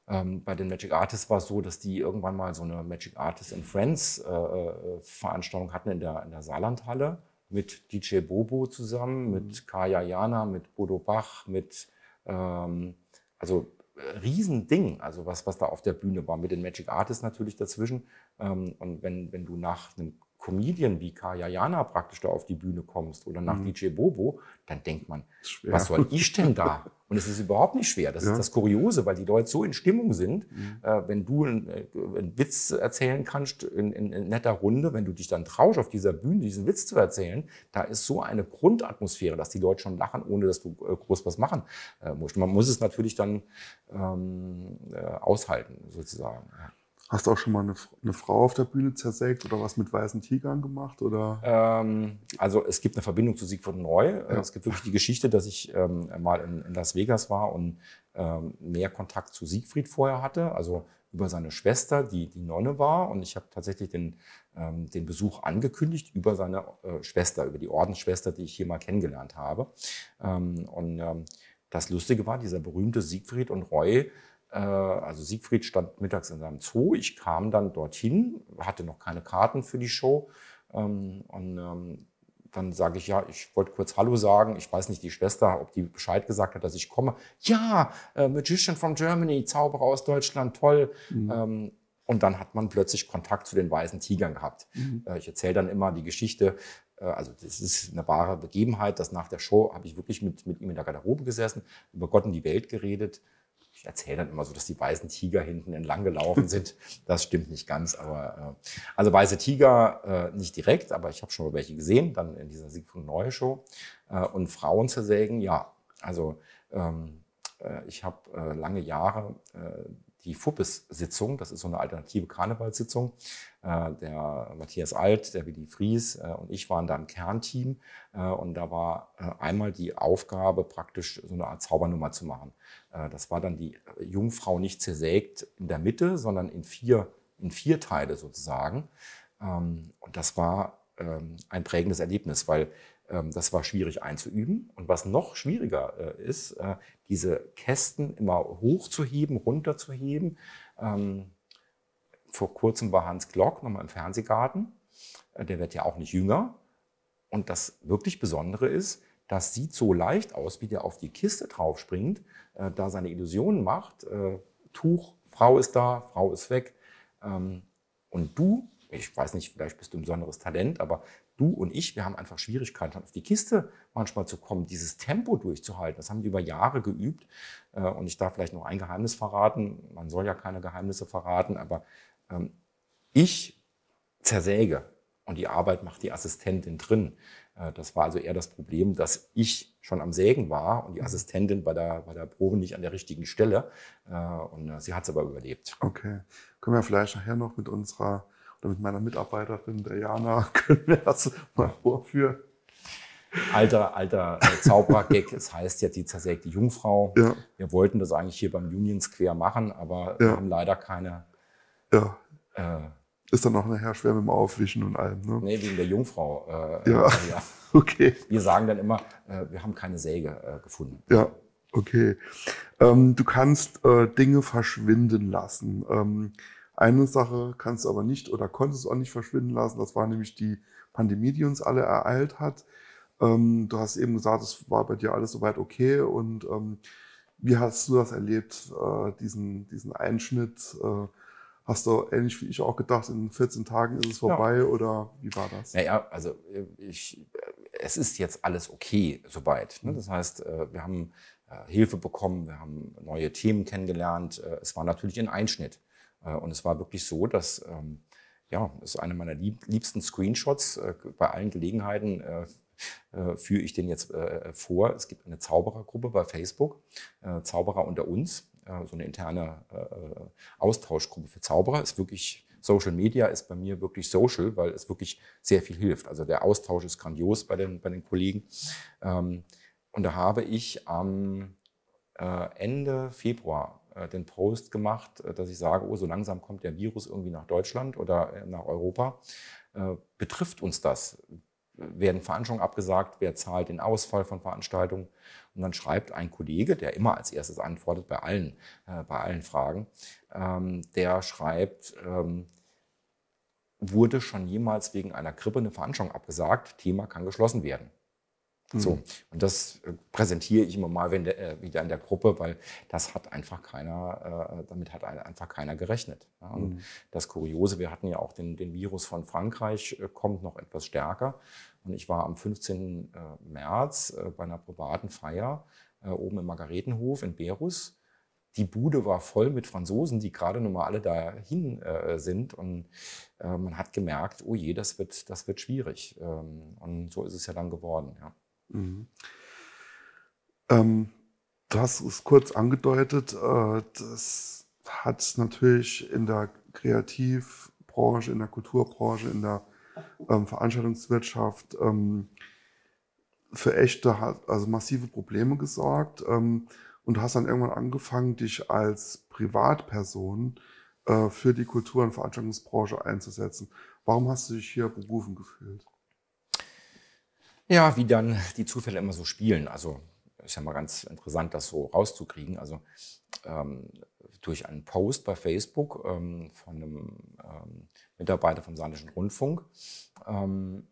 Ähm, bei den Magic Artists war es so, dass die irgendwann mal so eine Magic Artists and Friends äh, Veranstaltung hatten in der, in der Saarlandhalle mit DJ Bobo zusammen, mhm. mit Kaya Jana, mit Bodo Bach, mit, ähm, also äh, Riesending, also was, was da auf der Bühne war, mit den Magic Artists natürlich dazwischen. Ähm, und wenn, wenn du nach einem Comedian wie Kaya Jana praktisch da auf die Bühne kommst oder nach mhm. DJ Bobo, dann denkt man, was soll ich denn da? Und es ist überhaupt nicht schwer. Das ja. ist das Kuriose, weil die Leute so in Stimmung sind. Mhm. Äh, wenn du einen, äh, einen Witz erzählen kannst in, in, in, netter Runde, wenn du dich dann traust, auf dieser Bühne diesen Witz zu erzählen, da ist so eine Grundatmosphäre, dass die Leute schon lachen, ohne dass du äh, groß was machen äh, musst. Man muss es natürlich dann ähm, äh, aushalten, sozusagen. Hast du auch schon mal eine, eine, Frau auf der Bühne zersägt oder was mit weißen Tigern gemacht? Oder? Ähm, also es gibt eine Verbindung zu Siegfried Neu. Ja. Es gibt wirklich die Geschichte, dass ich ähm, mal in, in, Las Vegas war und ähm, mehr Kontakt zu Siegfried vorher hatte, also über seine Schwester, die die Nonne war. Und ich habe tatsächlich den, ähm, den Besuch angekündigt über seine äh, Schwester, über die Ordensschwester, die ich hier mal kennengelernt habe. Ähm, und ähm, das Lustige war, dieser berühmte Siegfried und Roy äh, also Siegfried stand mittags in seinem Zoo. Ich kam dann dorthin, hatte noch keine Karten für die Show. Ähm, und ähm, dann sage ich, ja, ich wollte kurz Hallo sagen. Ich weiß nicht, die Schwester, ob die Bescheid gesagt hat, dass ich komme. Ja, äh, Magician from Germany, Zauberer aus Deutschland, toll. Mhm. Ähm, und dann hat man plötzlich Kontakt zu den weißen Tigern gehabt. Mhm. Äh, ich erzähle dann immer die Geschichte, also das ist eine wahre Begebenheit, dass nach der Show habe ich wirklich mit, mit ihm in der Garderobe gesessen, über Gott und die Welt geredet ich erzähle dann immer so, dass die weißen Tiger hinten entlang gelaufen sind. Das stimmt nicht ganz, aber äh, also weiße Tiger äh, nicht direkt, aber ich habe schon mal welche gesehen, dann in dieser Siegfried Neue Show. Äh, und Frauen zersägen, ja. Also ähm, äh, ich habe äh, lange Jahre äh, die Fuppes-Sitzung, das ist so eine alternative Karnevalssitzung, äh, der Matthias Alt, der Willi Fries äh, und ich waren da im Kernteam. Äh, und da war einmal die Aufgabe, praktisch so eine Art Zaubernummer zu machen. das war dann die Jungfrau nicht zersägt in der Mitte, sondern in vier, in vier Teile sozusagen. Ähm, und das war ähm, ein prägendes Erlebnis, weil ähm, das war schwierig einzuüben. Und was noch schwieriger ist, diese Kästen immer hochzuheben, runterzuheben vor kurzem war Hans Glock nochmal im Fernsehgarten. Äh, der wird ja auch nicht jünger. Und das wirklich Besondere ist, das sieht so leicht aus, wie der auf die Kiste draufspringt, äh, da seine Illusionen macht. Äh, Tuch, Frau ist da, Frau ist weg. Ähm, und du, ich weiß nicht, vielleicht bist du ein besonderes Talent, aber du und ich, wir haben einfach Schwierigkeiten, auf die Kiste manchmal zu kommen, dieses Tempo durchzuhalten. Das haben die über Jahre geübt. Äh, und ich darf vielleicht noch ein Geheimnis verraten. Man soll ja keine Geheimnisse verraten, aber ähm, ich zersäge und die Arbeit macht die Assistentin drin. Äh, das war also eher das Problem, dass ich schon am Sägen war und die mhm. Assistentin bei der, bei der Probe nicht an der richtigen Stelle. Äh, und äh, sie hat es aber überlebt. Okay. Können wir vielleicht nachher noch mit unserer oder mit meiner Mitarbeiterin, der Jana, können wir das mal vorführen? alter, alter äh, Zauberer-Gag. es heißt ja die zersägte Jungfrau. Ja. Wir wollten das eigentlich hier beim Union Square machen, aber ja. haben leider keine, ja. Ja. Äh. Ist dann auch nachher schwer mit dem Aufwischen und allem. Ne? Nee, wegen der Jungfrau. Äh, ja. Äh, ja. okay. Wir sagen dann immer, äh, wir haben keine Säge äh, gefunden. Ja, okay. Ähm, du kannst Dinge verschwinden lassen. Ähm, eine Sache kannst du aber nicht oder konntest auch nicht verschwinden lassen. Das war nämlich die Pandemie, die uns alle ereilt hat. Ähm, du hast eben gesagt, es war bei dir alles soweit okay. Und ähm, wie hast du das erlebt, äh, diesen, diesen Einschnitt? Äh, Hast du ähnlich wie ich auch gedacht, in 14 Tagen ist es vorbei ja. oder wie war das? Naja, also äh, ich, äh, es ist jetzt alles okay soweit. Ne? Mhm. Das heißt, äh, wir haben Hilfe bekommen, wir haben neue Themen kennengelernt. Es war natürlich ein Einschnitt. Und es war wirklich so, dass, ähm, ja, das ist einer meiner liebsten Screenshots. Bei allen Gelegenheiten führe ich den jetzt vor. Es gibt eine Zauberergruppe bei Facebook, Zauberer unter uns so eine interne äh, äh, Austauschgruppe für Zauberer. Ist wirklich Social Media ist bei mir wirklich Social, weil es wirklich sehr viel hilft. Also der Austausch ist grandios bei den, bei den Kollegen. Ähm, und da habe ich am äh, Ende Februar den Post gemacht, dass ich sage, oh, so langsam kommt der Virus irgendwie nach Deutschland oder nach Europa. Betrifft uns das? werden Veranstaltungen abgesagt, wer zahlt den Ausfall von Veranstaltungen. Und dann schreibt ein Kollege, der immer als erstes antwortet bei allen, äh, bei allen Fragen, ähm, der schreibt, ähm, wurde schon jemals wegen einer Grippe eine Veranstaltung abgesagt, Thema kann geschlossen werden. So. Mhm. Und das äh, präsentiere ich immer mal wenn der, äh, wieder in der Gruppe, weil das hat einfach keiner, äh, damit hat einfach keiner gerechnet. Und mhm. das Kuriose, wir hatten ja auch den, den Virus von Frankreich, äh, kommt noch etwas stärker. Und ich war am 15. März bei einer privaten Feier oben im Margaretenhof in Berus. Die Bude war voll mit Franzosen, die gerade nun mal alle dahin äh, sind. Und äh, man hat gemerkt, oh je, das wird, das wird schwierig. Ähm, und so ist es ja dann geworden. Ja. Mhm. Ähm, du hast es kurz angedeutet, äh, das hat natürlich in der Kreativbranche, in der Kulturbranche, in der ähm, Veranstaltungswirtschaft ähm, für echte, also massive Probleme gesorgt. Ähm, und hast dann irgendwann angefangen, dich als Privatperson äh, für die Kultur- und Veranstaltungsbranche einzusetzen. Warum hast du dich hier berufen gefühlt? Ja, wie dann die Zufälle immer so spielen. Also ist ja mal ganz interessant, das so rauszukriegen. Also ähm, durch einen Post bei Facebook ähm, von einem ähm, Mitarbeiter vom Saarländischen Rundfunk ähm,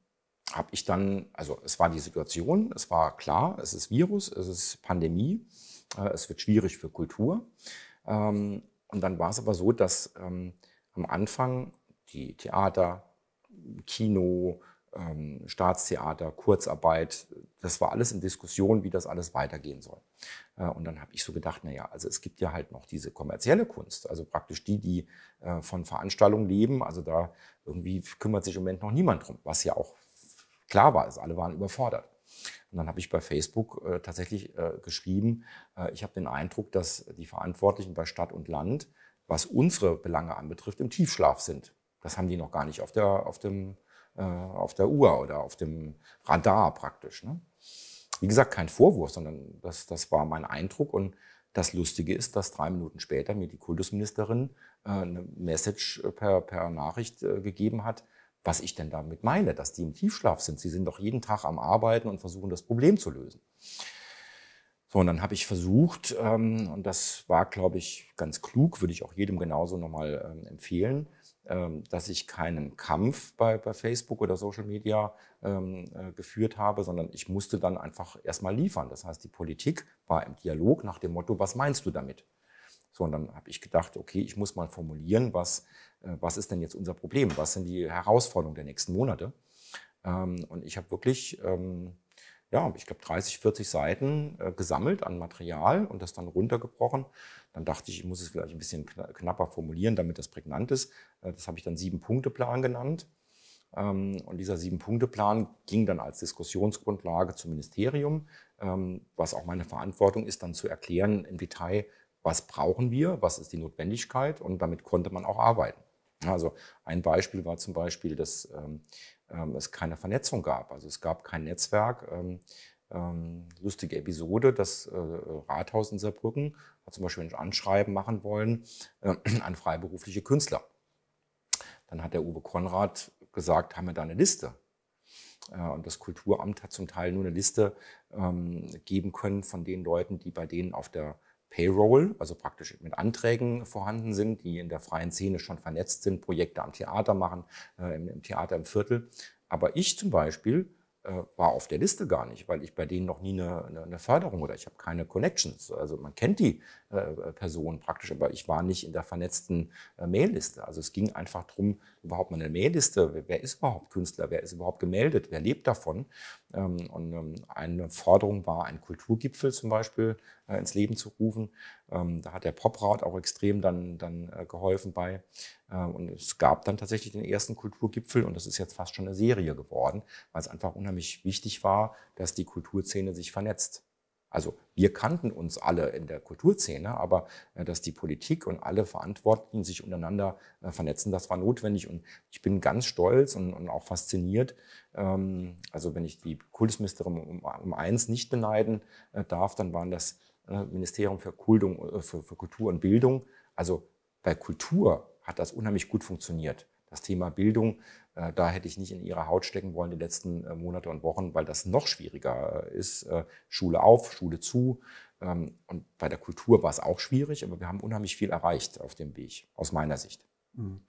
habe ich dann, also es war die Situation, es war klar, es ist Virus, es ist Pandemie, äh, es wird schwierig für Kultur. Ähm, und dann war es aber so, dass ähm, am Anfang die Theater, Kino, ähm, Staatstheater, Kurzarbeit. Das war alles in Diskussion, wie das alles weitergehen soll. Äh, und dann habe ich so gedacht, naja, also es gibt ja halt noch diese kommerzielle Kunst, also praktisch die, die äh, von Veranstaltungen leben. Also da irgendwie kümmert sich im Moment noch niemand drum, was ja auch klar war, also alle waren überfordert. Und dann habe ich bei Facebook äh, tatsächlich äh, geschrieben, äh, ich habe den Eindruck, dass die Verantwortlichen bei Stadt und Land, was unsere Belange anbetrifft, im Tiefschlaf sind. Das haben die noch gar nicht auf, der, auf dem äh, auf der Uhr oder auf dem Radar praktisch. Ne? Wie gesagt, kein Vorwurf, sondern das, das war mein Eindruck. Und das Lustige ist, dass drei Minuten später mir die Kultusministerin äh, eine Message äh, per, per Nachricht äh, gegeben hat, was ich denn damit meine, dass die im Tiefschlaf sind. Sie sind doch jeden Tag am Arbeiten und versuchen, das Problem zu lösen. So, und dann habe ich versucht, ähm, und das war, glaube ich, ganz klug, würde ich auch jedem genauso nochmal ähm, empfehlen, ähm, dass ich keinen Kampf bei, bei Facebook oder Social Media ähm, äh, geführt habe, sondern ich musste dann einfach erstmal liefern. Das heißt, die Politik war im Dialog nach dem Motto, was meinst du damit? So, und dann habe ich gedacht, okay, ich muss mal formulieren, was, äh, was ist denn jetzt unser Problem? Was sind die Herausforderungen der nächsten Monate? Ähm, und ich habe wirklich ähm, ja, ich glaube, 30, 40 Seiten äh, gesammelt an Material und das dann runtergebrochen. Dann dachte ich, ich muss es vielleicht ein bisschen knapper formulieren, damit das prägnant ist. Äh, das habe ich dann Sieben-Punkte-Plan genannt. Ähm, und dieser Sieben-Punkte-Plan ging dann als Diskussionsgrundlage zum Ministerium, ähm, was auch meine Verantwortung ist, dann zu erklären im Detail, was brauchen wir, was ist die Notwendigkeit und damit konnte man auch arbeiten. Also ein Beispiel war zum Beispiel das ähm, ähm, es keine Vernetzung gab. Also es gab kein Netzwerk. Ähm, ähm, lustige Episode, das äh, Rathaus in Saarbrücken hat zum Beispiel ein Anschreiben machen wollen äh, an freiberufliche Künstler. Dann hat der Uwe Konrad gesagt, haben wir da eine Liste? Äh, und das Kulturamt hat zum Teil nur eine Liste ähm, geben können von den Leuten, die bei denen auf der Payroll, also praktisch mit Anträgen vorhanden sind, die in der freien Szene schon vernetzt sind, Projekte am Theater machen, äh, im, Theater im Viertel. Aber ich zum Beispiel äh, war auf der Liste gar nicht, weil ich bei denen noch nie eine, eine, eine Förderung oder ich habe keine Connections. Also man kennt die äh, äh Person praktisch, aber ich war nicht in der vernetzten äh, Mailliste. Also es ging einfach darum, überhaupt mal eine Mailliste, wer ist überhaupt Künstler, wer ist überhaupt gemeldet, wer lebt davon. Ähm, und ähm, eine Forderung war, einen Kulturgipfel zum Beispiel äh, ins Leben zu rufen. Ähm, da hat der Poprat auch extrem dann, dann äh, geholfen bei. Äh, und es gab dann tatsächlich den ersten Kulturgipfel und das ist jetzt fast schon eine Serie geworden, weil es einfach unheimlich wichtig war, dass die Kulturszene sich vernetzt. Also wir kannten uns alle in der Kulturszene, aber äh, dass die Politik und alle Verantwortlichen sich untereinander äh, vernetzen, das war notwendig. Und ich bin ganz stolz und, und auch fasziniert. Ähm, also wenn ich die Kultusministerin um, um, eins nicht beneiden äh, darf, dann waren das Ministerium für, Kultung, für, für Kultur und Bildung. Also bei Kultur hat das unheimlich gut funktioniert. Das Thema Bildung äh, da hätte ich nicht in ihre Haut stecken wollen die letzten äh, Monate und Wochen, weil das noch schwieriger äh, ist. Schule auf, Schule zu. Ähm, und bei der Kultur war es auch schwierig, aber wir haben unheimlich viel erreicht auf dem Weg, aus meiner Sicht. Mhm.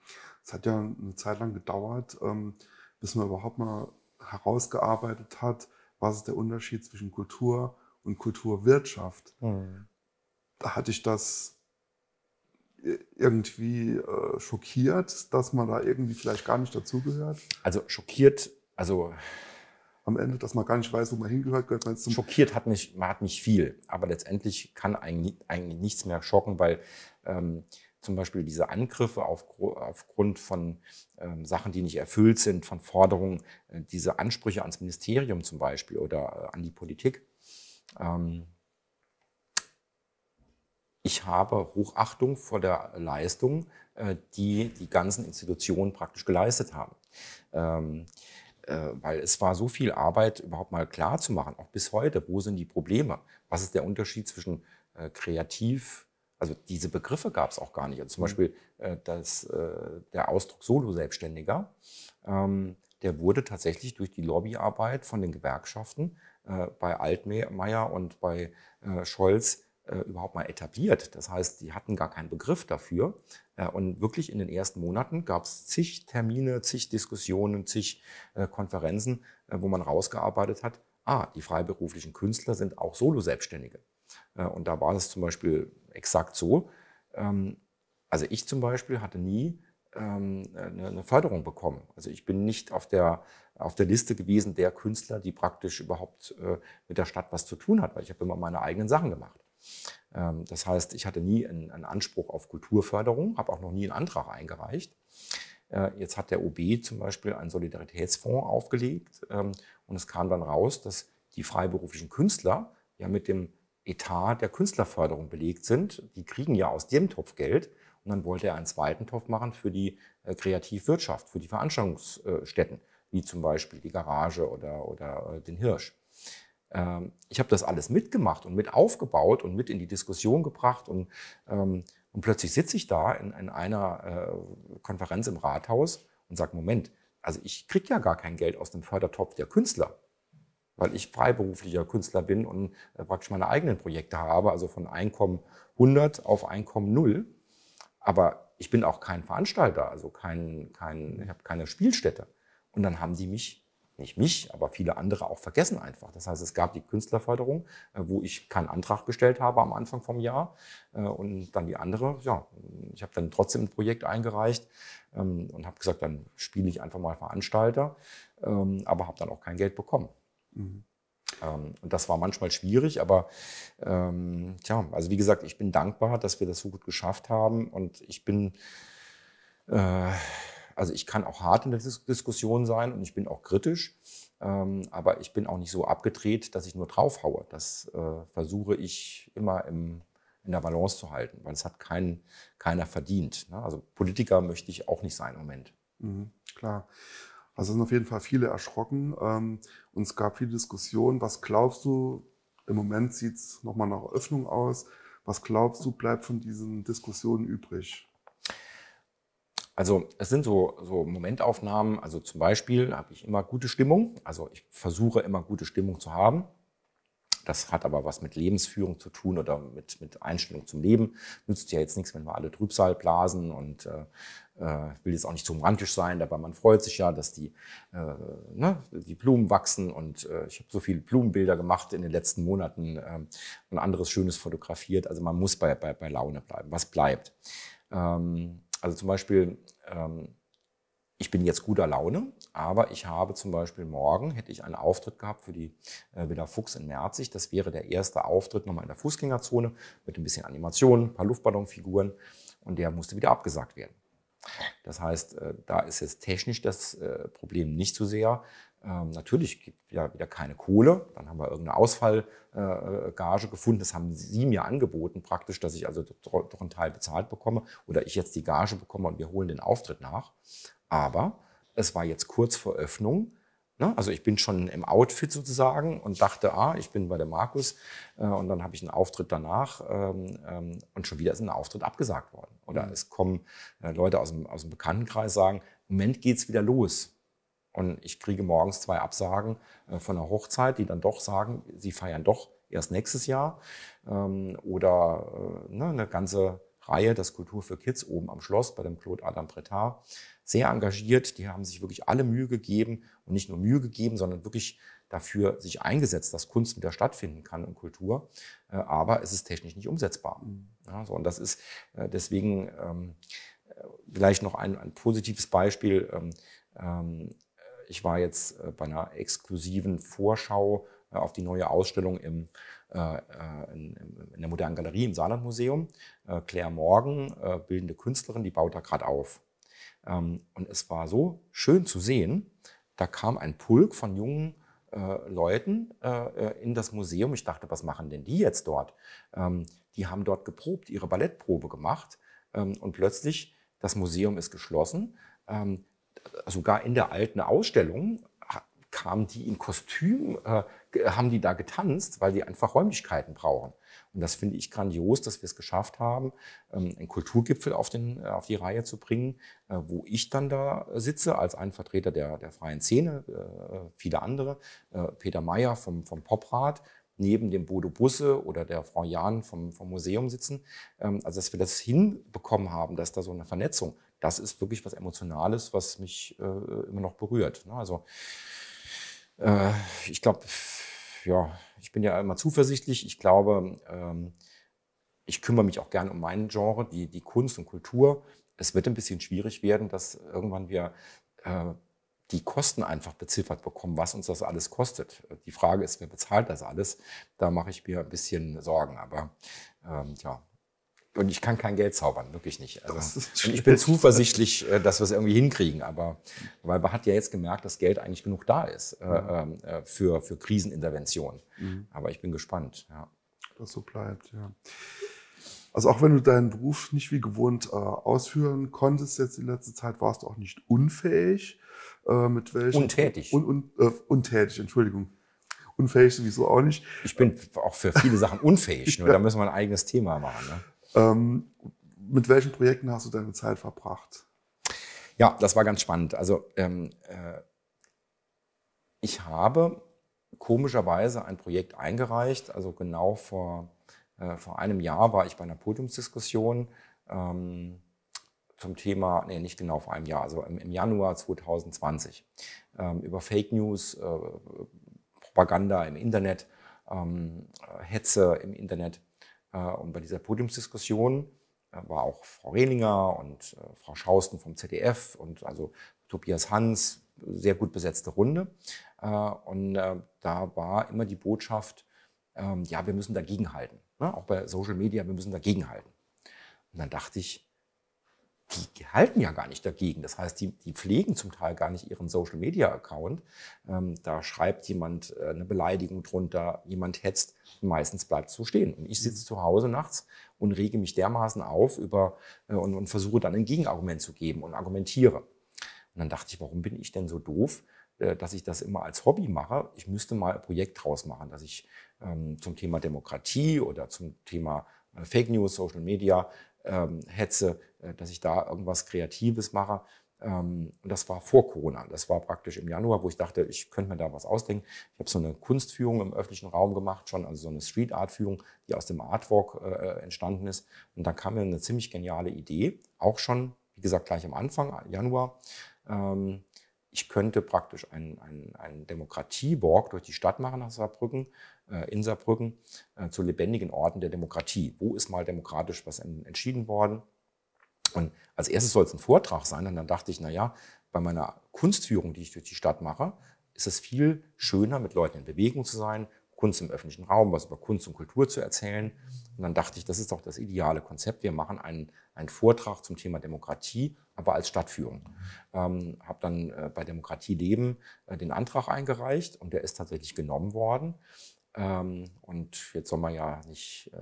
Es hat ja eine Zeit lang gedauert, ähm, bis man überhaupt mal herausgearbeitet hat, was ist der Unterschied zwischen Kultur und Kulturwirtschaft. Mhm. Hatte ich das irgendwie äh, schockiert, dass man da irgendwie vielleicht gar nicht dazugehört? Also schockiert, also am Ende, dass man gar nicht weiß, wo man hingehört, gehört man jetzt zum Schockiert hat mich, man hat mich viel, aber letztendlich kann eigentlich, eigentlich nichts mehr schocken, weil ähm, zum Beispiel diese Angriffe auf, aufgrund von ähm, Sachen, die nicht erfüllt sind, von Forderungen, äh, diese Ansprüche ans Ministerium zum Beispiel oder äh, an die Politik, ähm, ich habe Hochachtung vor der Leistung, äh, die die ganzen Institutionen praktisch geleistet haben. Ähm, äh, weil es war so viel Arbeit, überhaupt mal klar zu machen, auch bis heute, wo sind die Probleme? Was ist der Unterschied zwischen äh, kreativ, also diese Begriffe gab es auch gar nicht. Also zum mhm. Beispiel äh, das, äh, der Ausdruck Solo-Selbstständiger, ähm, der wurde tatsächlich durch die Lobbyarbeit von den Gewerkschaften äh, bei Altmaier und bei Scholz äh, überhaupt mal etabliert. Das heißt, die hatten gar keinen Begriff dafür. Äh, und wirklich in den ersten Monaten gab es zig Termine, zig Diskussionen, zig äh, Konferenzen, äh, wo man rausgearbeitet hat, ah, die freiberuflichen Künstler sind auch Solo-Selbstständige. Äh, und da war es zum Beispiel exakt so. Ähm, also ich zum Beispiel hatte nie ähm, eine, Förderung bekommen. Also ich bin nicht auf der auf der Liste gewesen der Künstler, die praktisch überhaupt äh, mit der Stadt was zu tun hat, weil ich habe immer meine eigenen Sachen gemacht. Ähm, das heißt, ich hatte nie einen, einen Anspruch auf Kulturförderung, habe auch noch nie einen Antrag eingereicht. Äh, jetzt hat der OB zum Beispiel einen Solidaritätsfonds aufgelegt ähm, und es kam dann raus, dass die freiberuflichen Künstler ja mit dem Etat der Künstlerförderung belegt sind. Die kriegen ja aus dem Topf Geld und dann wollte er einen zweiten Topf machen für die äh, Kreativwirtschaft, für die Veranstaltungsstätten, wie zum Beispiel die Garage oder, oder äh, den Hirsch. Ähm, ich habe das alles mitgemacht und mit aufgebaut und mit in die Diskussion gebracht und, ähm, und plötzlich sitze ich da in, in einer äh, Konferenz im Rathaus und sage, Moment, also ich kriege ja gar kein Geld aus dem Fördertopf der Künstler, weil ich freiberuflicher Künstler bin und äh, praktisch meine eigenen Projekte habe, also von Einkommen 100 auf Einkommen 0. Aber ich bin auch kein Veranstalter, also kein, kein, ich habe keine Spielstätte. Und dann haben die mich nicht mich, aber viele andere auch vergessen einfach. Das heißt, es gab die Künstlerförderung, äh, wo ich keinen Antrag gestellt habe am Anfang vom Jahr äh, und dann die andere. Ja, ich habe dann trotzdem ein Projekt eingereicht ähm, und habe gesagt, dann spiele ich einfach mal Veranstalter, ähm, aber habe dann auch kein Geld bekommen. Mhm. Ähm, und das war manchmal schwierig, aber ähm, tja, also wie gesagt, ich bin dankbar, dass wir das so gut geschafft haben und ich bin äh, also ich kann auch hart in der Dis Diskussion sein und ich bin auch kritisch, ähm, aber ich bin auch nicht so abgedreht, dass ich nur draufhaue. Das äh, versuche ich immer im, in der Balance zu halten, weil es hat kein, keiner verdient. Ne? Also Politiker möchte ich auch nicht sein im Moment. Mhm, klar. Also sind auf jeden Fall viele erschrocken ähm, und es gab viele Diskussionen. Was glaubst du, im Moment sieht es nochmal nach Öffnung aus, was glaubst du, bleibt von diesen Diskussionen übrig? Also es sind so, so Momentaufnahmen. Also zum Beispiel habe ich immer gute Stimmung. Also ich versuche immer gute Stimmung zu haben. Das hat aber was mit Lebensführung zu tun oder mit, mit Einstellung zum Leben. Nützt ja jetzt nichts, wenn wir alle Trübsal blasen und äh, äh will jetzt auch nicht zu romantisch sein, aber man freut sich ja, dass die, äh, ne, die Blumen wachsen und äh, ich habe so viele Blumenbilder gemacht in den letzten Monaten äh, und anderes Schönes fotografiert. Also man muss bei, bei, bei Laune bleiben, was bleibt. Ähm, also zum Beispiel, ähm, ich bin jetzt guter Laune, aber ich habe zum Beispiel morgen, hätte ich einen Auftritt gehabt für die äh, Villa Fuchs in Merzig. Das wäre der erste Auftritt nochmal in der Fußgängerzone mit ein bisschen Animationen, ein paar Luftballonfiguren und der musste wieder abgesagt werden. Das heißt, äh, da ist jetzt technisch das äh, Problem nicht so sehr, ähm, natürlich gibt ja wieder keine Kohle. Dann haben wir irgendeine Ausfallgage äh, äh gefunden. Das haben sie mir angeboten praktisch, dass ich also doch, einen Teil bezahlt bekomme oder ich jetzt die Gage bekomme und wir holen den Auftritt nach. Aber es war jetzt kurz vor Öffnung. Ne? Also ich bin schon im Outfit sozusagen und dachte, ah, ich bin bei der Markus äh, und dann habe ich einen Auftritt danach ähm, ähm, und schon wieder ist ein Auftritt abgesagt worden. Oder mhm. es kommen äh, Leute aus dem, aus dem Bekanntenkreis sagen, Moment geht's wieder los. Und ich kriege morgens zwei Absagen äh, von der Hochzeit, die dann doch sagen, sie feiern doch erst nächstes Jahr. Ähm, oder äh, ne, eine ganze Reihe, das Kultur für Kids oben am Schloss bei dem Claude Adam Bretard. Sehr engagiert, die haben sich wirklich alle Mühe gegeben und nicht nur Mühe gegeben, sondern wirklich dafür sich eingesetzt, dass Kunst wieder stattfinden kann und Kultur. Äh, aber es ist technisch nicht umsetzbar. Mhm. Ja, so, und das ist deswegen ähm, vielleicht noch ein, ein positives Beispiel. Ähm, ähm ich war jetzt äh, bei einer exklusiven Vorschau äh, auf die neue Ausstellung im, äh, äh in, in, der Modernen Galerie im Saarlandmuseum. Äh, Claire Morgan, äh, bildende Künstlerin, die baut da gerade auf. Ähm, und es war so schön zu sehen, da kam ein Pulk von jungen Leuten in das Museum. Ich dachte, was machen denn die jetzt dort? Ähm, die haben dort geprobt, ihre Ballettprobe gemacht ähm, und plötzlich, das Museum ist geschlossen. Ähm, sogar in der alten Ausstellung kamen die im Kostüm, äh, haben die da getanzt, weil die einfach Räumlichkeiten brauchen. Und das finde ich grandios, dass wir es geschafft haben, ähm, einen Kulturgipfel auf, den, äh, auf die Reihe zu bringen, äh, wo ich dann da sitze als ein Vertreter der, der freien Szene, äh, viele andere, äh, Peter Meyer vom, vom Poprat, neben dem Bodo Busse oder der Frau Jahn vom, vom Museum sitzen. Ähm, also dass wir das hinbekommen haben, dass da so eine Vernetzung, das ist wirklich was Emotionales, was mich äh, immer noch berührt. Ne? Also äh, ich glaube, ja, ich bin ja immer zuversichtlich. Ich glaube, ähm, ich kümmere mich auch gern um meinen Genre, die, die Kunst und Kultur. Es wird ein bisschen schwierig werden, dass irgendwann wir äh, die Kosten einfach beziffert bekommen, was uns das alles kostet. Die Frage ist, wer bezahlt das alles? Da mache ich mir ein bisschen Sorgen. Aber ähm, ja, und ich kann kein Geld zaubern, wirklich nicht. Also, ich bin zuversichtlich, äh, dass wir es irgendwie hinkriegen, aber weil man hat ja jetzt gemerkt, dass Geld eigentlich genug da ist äh, ähm, äh, für, für Krisenintervention. Mhm. Aber ich bin gespannt. Ja. Das so bleibt, ja. Also auch wenn du deinen Beruf nicht wie gewohnt äh, ausführen konntest jetzt in letzter Zeit, warst du auch nicht unfähig. Äh, mit welchen, untätig. Un, un, äh, untätig, Entschuldigung unfähig sowieso auch nicht. Ich bin auch für viele Sachen unfähig, nur ja. da müssen wir ein eigenes Thema machen. Ne? Ähm, mit welchen Projekten hast du deine Zeit verbracht? Ja, das war ganz spannend. Also ähm, äh, ich habe komischerweise ein Projekt eingereicht. Also genau vor, äh, vor einem Jahr war ich bei einer Podiumsdiskussion ähm, zum Thema, nee, nicht genau vor einem Jahr, also im, im Januar 2020 ähm, über Fake News, äh, Propaganda im Internet, ähm, äh, Hetze im Internet. Äh, und bei dieser Podiumsdiskussion äh, war auch Frau Rehlinger und äh, Frau Schausten vom ZDF und also Tobias Hans, sehr gut besetzte Runde. Und da war immer die Botschaft, ähm, ja, wir müssen dagegenhalten. Ne? Auch bei Social Media, wir müssen dagegenhalten. Und dann dachte ich, die halten ja gar nicht dagegen. Das heißt, die, die pflegen zum Teil gar nicht ihren Social-Media-Account. Ähm, da schreibt jemand äh, eine Beleidigung drunter, jemand hetzt. Meistens bleibt es so stehen. Und ich sitze mhm. zu Hause nachts und rege mich dermaßen auf über, äh, und, und versuche dann ein Gegenargument zu geben und argumentiere. Und dann dachte ich, warum bin ich denn so doof? Äh, dass ich das immer als Hobby mache. Ich müsste mal ein Projekt draus machen, dass ich ähm, zum Thema Demokratie oder zum Thema äh, Fake News, Social Media ähm, hetze, äh, dass ich da irgendwas Kreatives mache. Ähm, und das war vor Corona. Das war praktisch im Januar, wo ich dachte, ich könnte mir da was ausdenken. Ich habe so eine Kunstführung im öffentlichen Raum gemacht, schon also so eine Street Art Führung, die aus dem Artwork äh, äh entstanden ist. Und da kam mir eine ziemlich geniale Idee, auch schon, wie gesagt, gleich am Anfang Januar. Ähm, ich könnte praktisch einen, einen, einen demokratie Demokratiewalk durch die Stadt machen nach Saarbrücken, äh, in Saarbrücken, äh, zu lebendigen Orten der Demokratie. Wo ist mal demokratisch was entschieden worden? Und als erstes soll es ein Vortrag sein. Und dann dachte ich, naja, bei meiner Kunstführung, die ich durch die Stadt mache, ist es viel schöner, mit Leuten in Bewegung zu sein, Kunst im öffentlichen Raum, was über Kunst und Kultur zu erzählen. Und dann dachte ich, das ist doch das ideale Konzept. Wir machen einen, einen Vortrag zum Thema Demokratie, aber als Stadtführung. Ähm, Habe dann äh, bei Demokratie Leben äh, den Antrag eingereicht und der ist tatsächlich genommen worden. Ähm, und jetzt soll man ja nicht äh,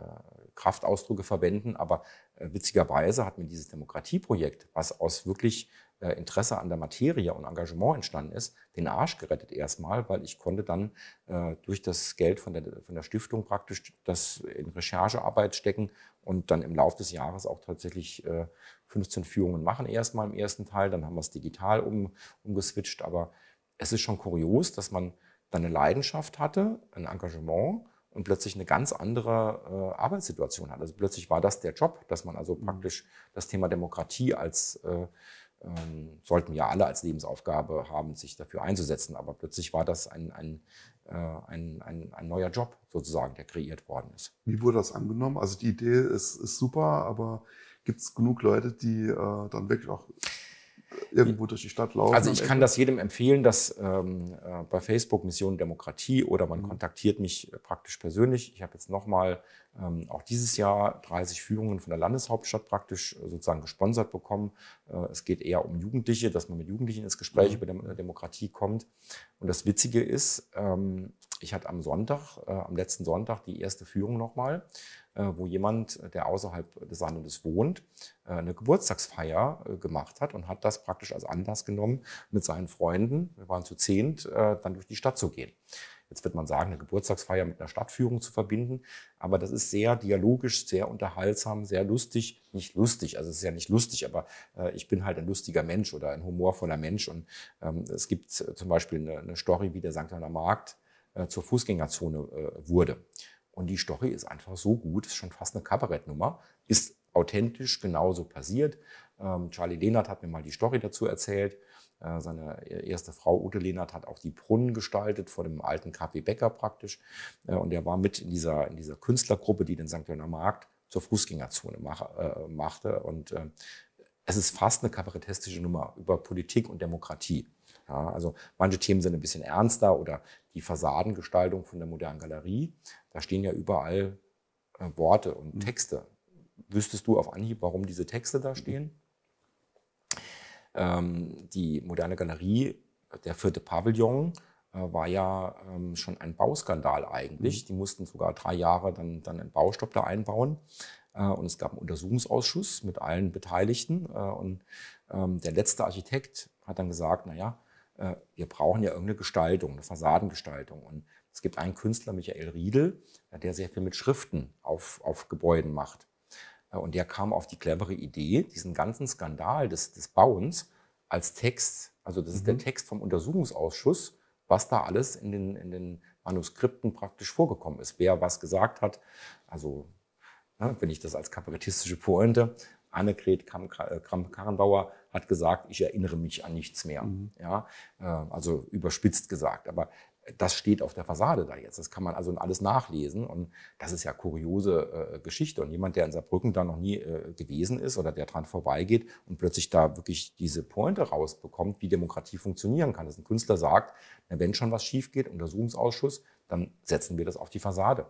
Kraftausdrücke verwenden, aber äh, witzigerweise hat mir dieses Demokratieprojekt, was aus wirklich äh, Interesse an der Materie und Engagement entstanden ist, den Arsch gerettet erstmal, weil ich konnte dann äh, durch das Geld von der, von der Stiftung praktisch das in Recherchearbeit stecken und dann im Laufe des Jahres auch tatsächlich äh, 15 Führungen machen erstmal im ersten Teil, dann haben wir es digital um, umgeswitcht, aber es ist schon kurios, dass man dann eine Leidenschaft hatte, ein Engagement und plötzlich eine ganz andere äh, Arbeitssituation hat. Also plötzlich war das der Job, dass man also mhm. praktisch das Thema Demokratie als äh, ähm, sollten ja alle als Lebensaufgabe haben, sich dafür einzusetzen. Aber plötzlich war das ein, ein, äh, ein, ein, ein, neuer Job sozusagen, der kreiert worden ist. Wie wurde das angenommen? Also die Idee ist, ist super, aber gibt es genug Leute, die äh, dann wirklich auch irgendwo durch die Stadt laufen. Also ich kann das jedem empfehlen, dass ähm, äh, bei Facebook Mission Demokratie oder man mhm. kontaktiert mich äh, praktisch persönlich. Ich habe jetzt nochmal ähm, auch dieses Jahr 30 Führungen von der Landeshauptstadt praktisch äh, sozusagen gesponsert bekommen. Äh, es geht eher um Jugendliche, dass man mit Jugendlichen ins Gespräch mhm. über Dem äh, Demokratie kommt. Und das Witzige ist, ähm, ich hatte am Sonntag, äh, am letzten Sonntag die erste Führung nochmal. Äh, wo jemand, äh, der außerhalb des Saarlandes wohnt, äh, eine Geburtstagsfeier gemacht hat und hat das praktisch als Anlass genommen, mit seinen Freunden, wir waren zu zehnt, dann durch die Stadt zu gehen. Jetzt wird man sagen, eine Geburtstagsfeier mit einer Stadtführung zu verbinden. Aber das ist sehr dialogisch, sehr unterhaltsam, sehr lustig. Nicht lustig, also es ist ja nicht lustig, aber äh, ich bin halt ein lustiger Mensch oder ein humorvoller Mensch. Und ähm, es gibt zum Beispiel eine, eine, Story, wie der St. Anna Markt äh, zur Fußgängerzone wurde. Und die Story ist einfach so gut, ist schon fast eine Kabarettnummer, ist authentisch genauso passiert. Ähm, Charlie Lehnert hat mir mal die Story dazu erzählt. Äh, seine äh, erste Frau Ute Lehnert hat auch die Brunnen gestaltet vor dem alten KW Becker praktisch. Äh, und er war mit in dieser, in dieser Künstlergruppe, die den St. Jörner Markt zur Fußgängerzone mach, äh, machte. Und äh, es ist fast eine kabarettistische Nummer über Politik und Demokratie. Ja, also manche Themen sind ein bisschen ernster oder die Fassadengestaltung von der modernen Galerie da stehen ja überall äh, Worte und mhm. Texte. Wüsstest du auf Anhieb, warum diese Texte da stehen? Ähm, die moderne Galerie, der vierte Pavillon, äh, war ja ähm, schon ein Bauskandal eigentlich. Mhm. Die mussten sogar drei Jahre dann, dann einen Baustopp da einbauen. Äh, und es gab einen Untersuchungsausschuss mit allen Beteiligten. Äh, und ähm, der letzte Architekt hat dann gesagt, naja, äh, wir brauchen ja irgendeine Gestaltung, eine Fassadengestaltung. Und es gibt einen Künstler, Michael Riedel, äh, der sehr viel mit Schriften auf, auf Gebäuden macht. Äh, und der kam auf die clevere Idee, diesen ganzen Skandal des, des Bauens als Text, also das mhm. ist der mhm. Text vom Untersuchungsausschuss, was da alles in den, in den Manuskripten praktisch vorgekommen ist, wer was gesagt hat. Also, ne, wenn ich das als kabarettistische Pointe, Annegret Kramp-Karrenbauer äh, hat gesagt, ich erinnere mich an nichts mehr. Mhm. Ja, also überspitzt gesagt. Aber das steht auf der Fassade da jetzt. Das kann man also alles nachlesen. Und das ist ja kuriose äh, Geschichte. Und jemand, der in Saarbrücken da noch nie äh, gewesen ist oder der dran vorbeigeht und plötzlich da wirklich diese Pointe rausbekommt, wie Demokratie funktionieren kann, dass ein Künstler sagt, na, wenn schon was schief geht, Untersuchungsausschuss, dann setzen wir das auf die Fassade.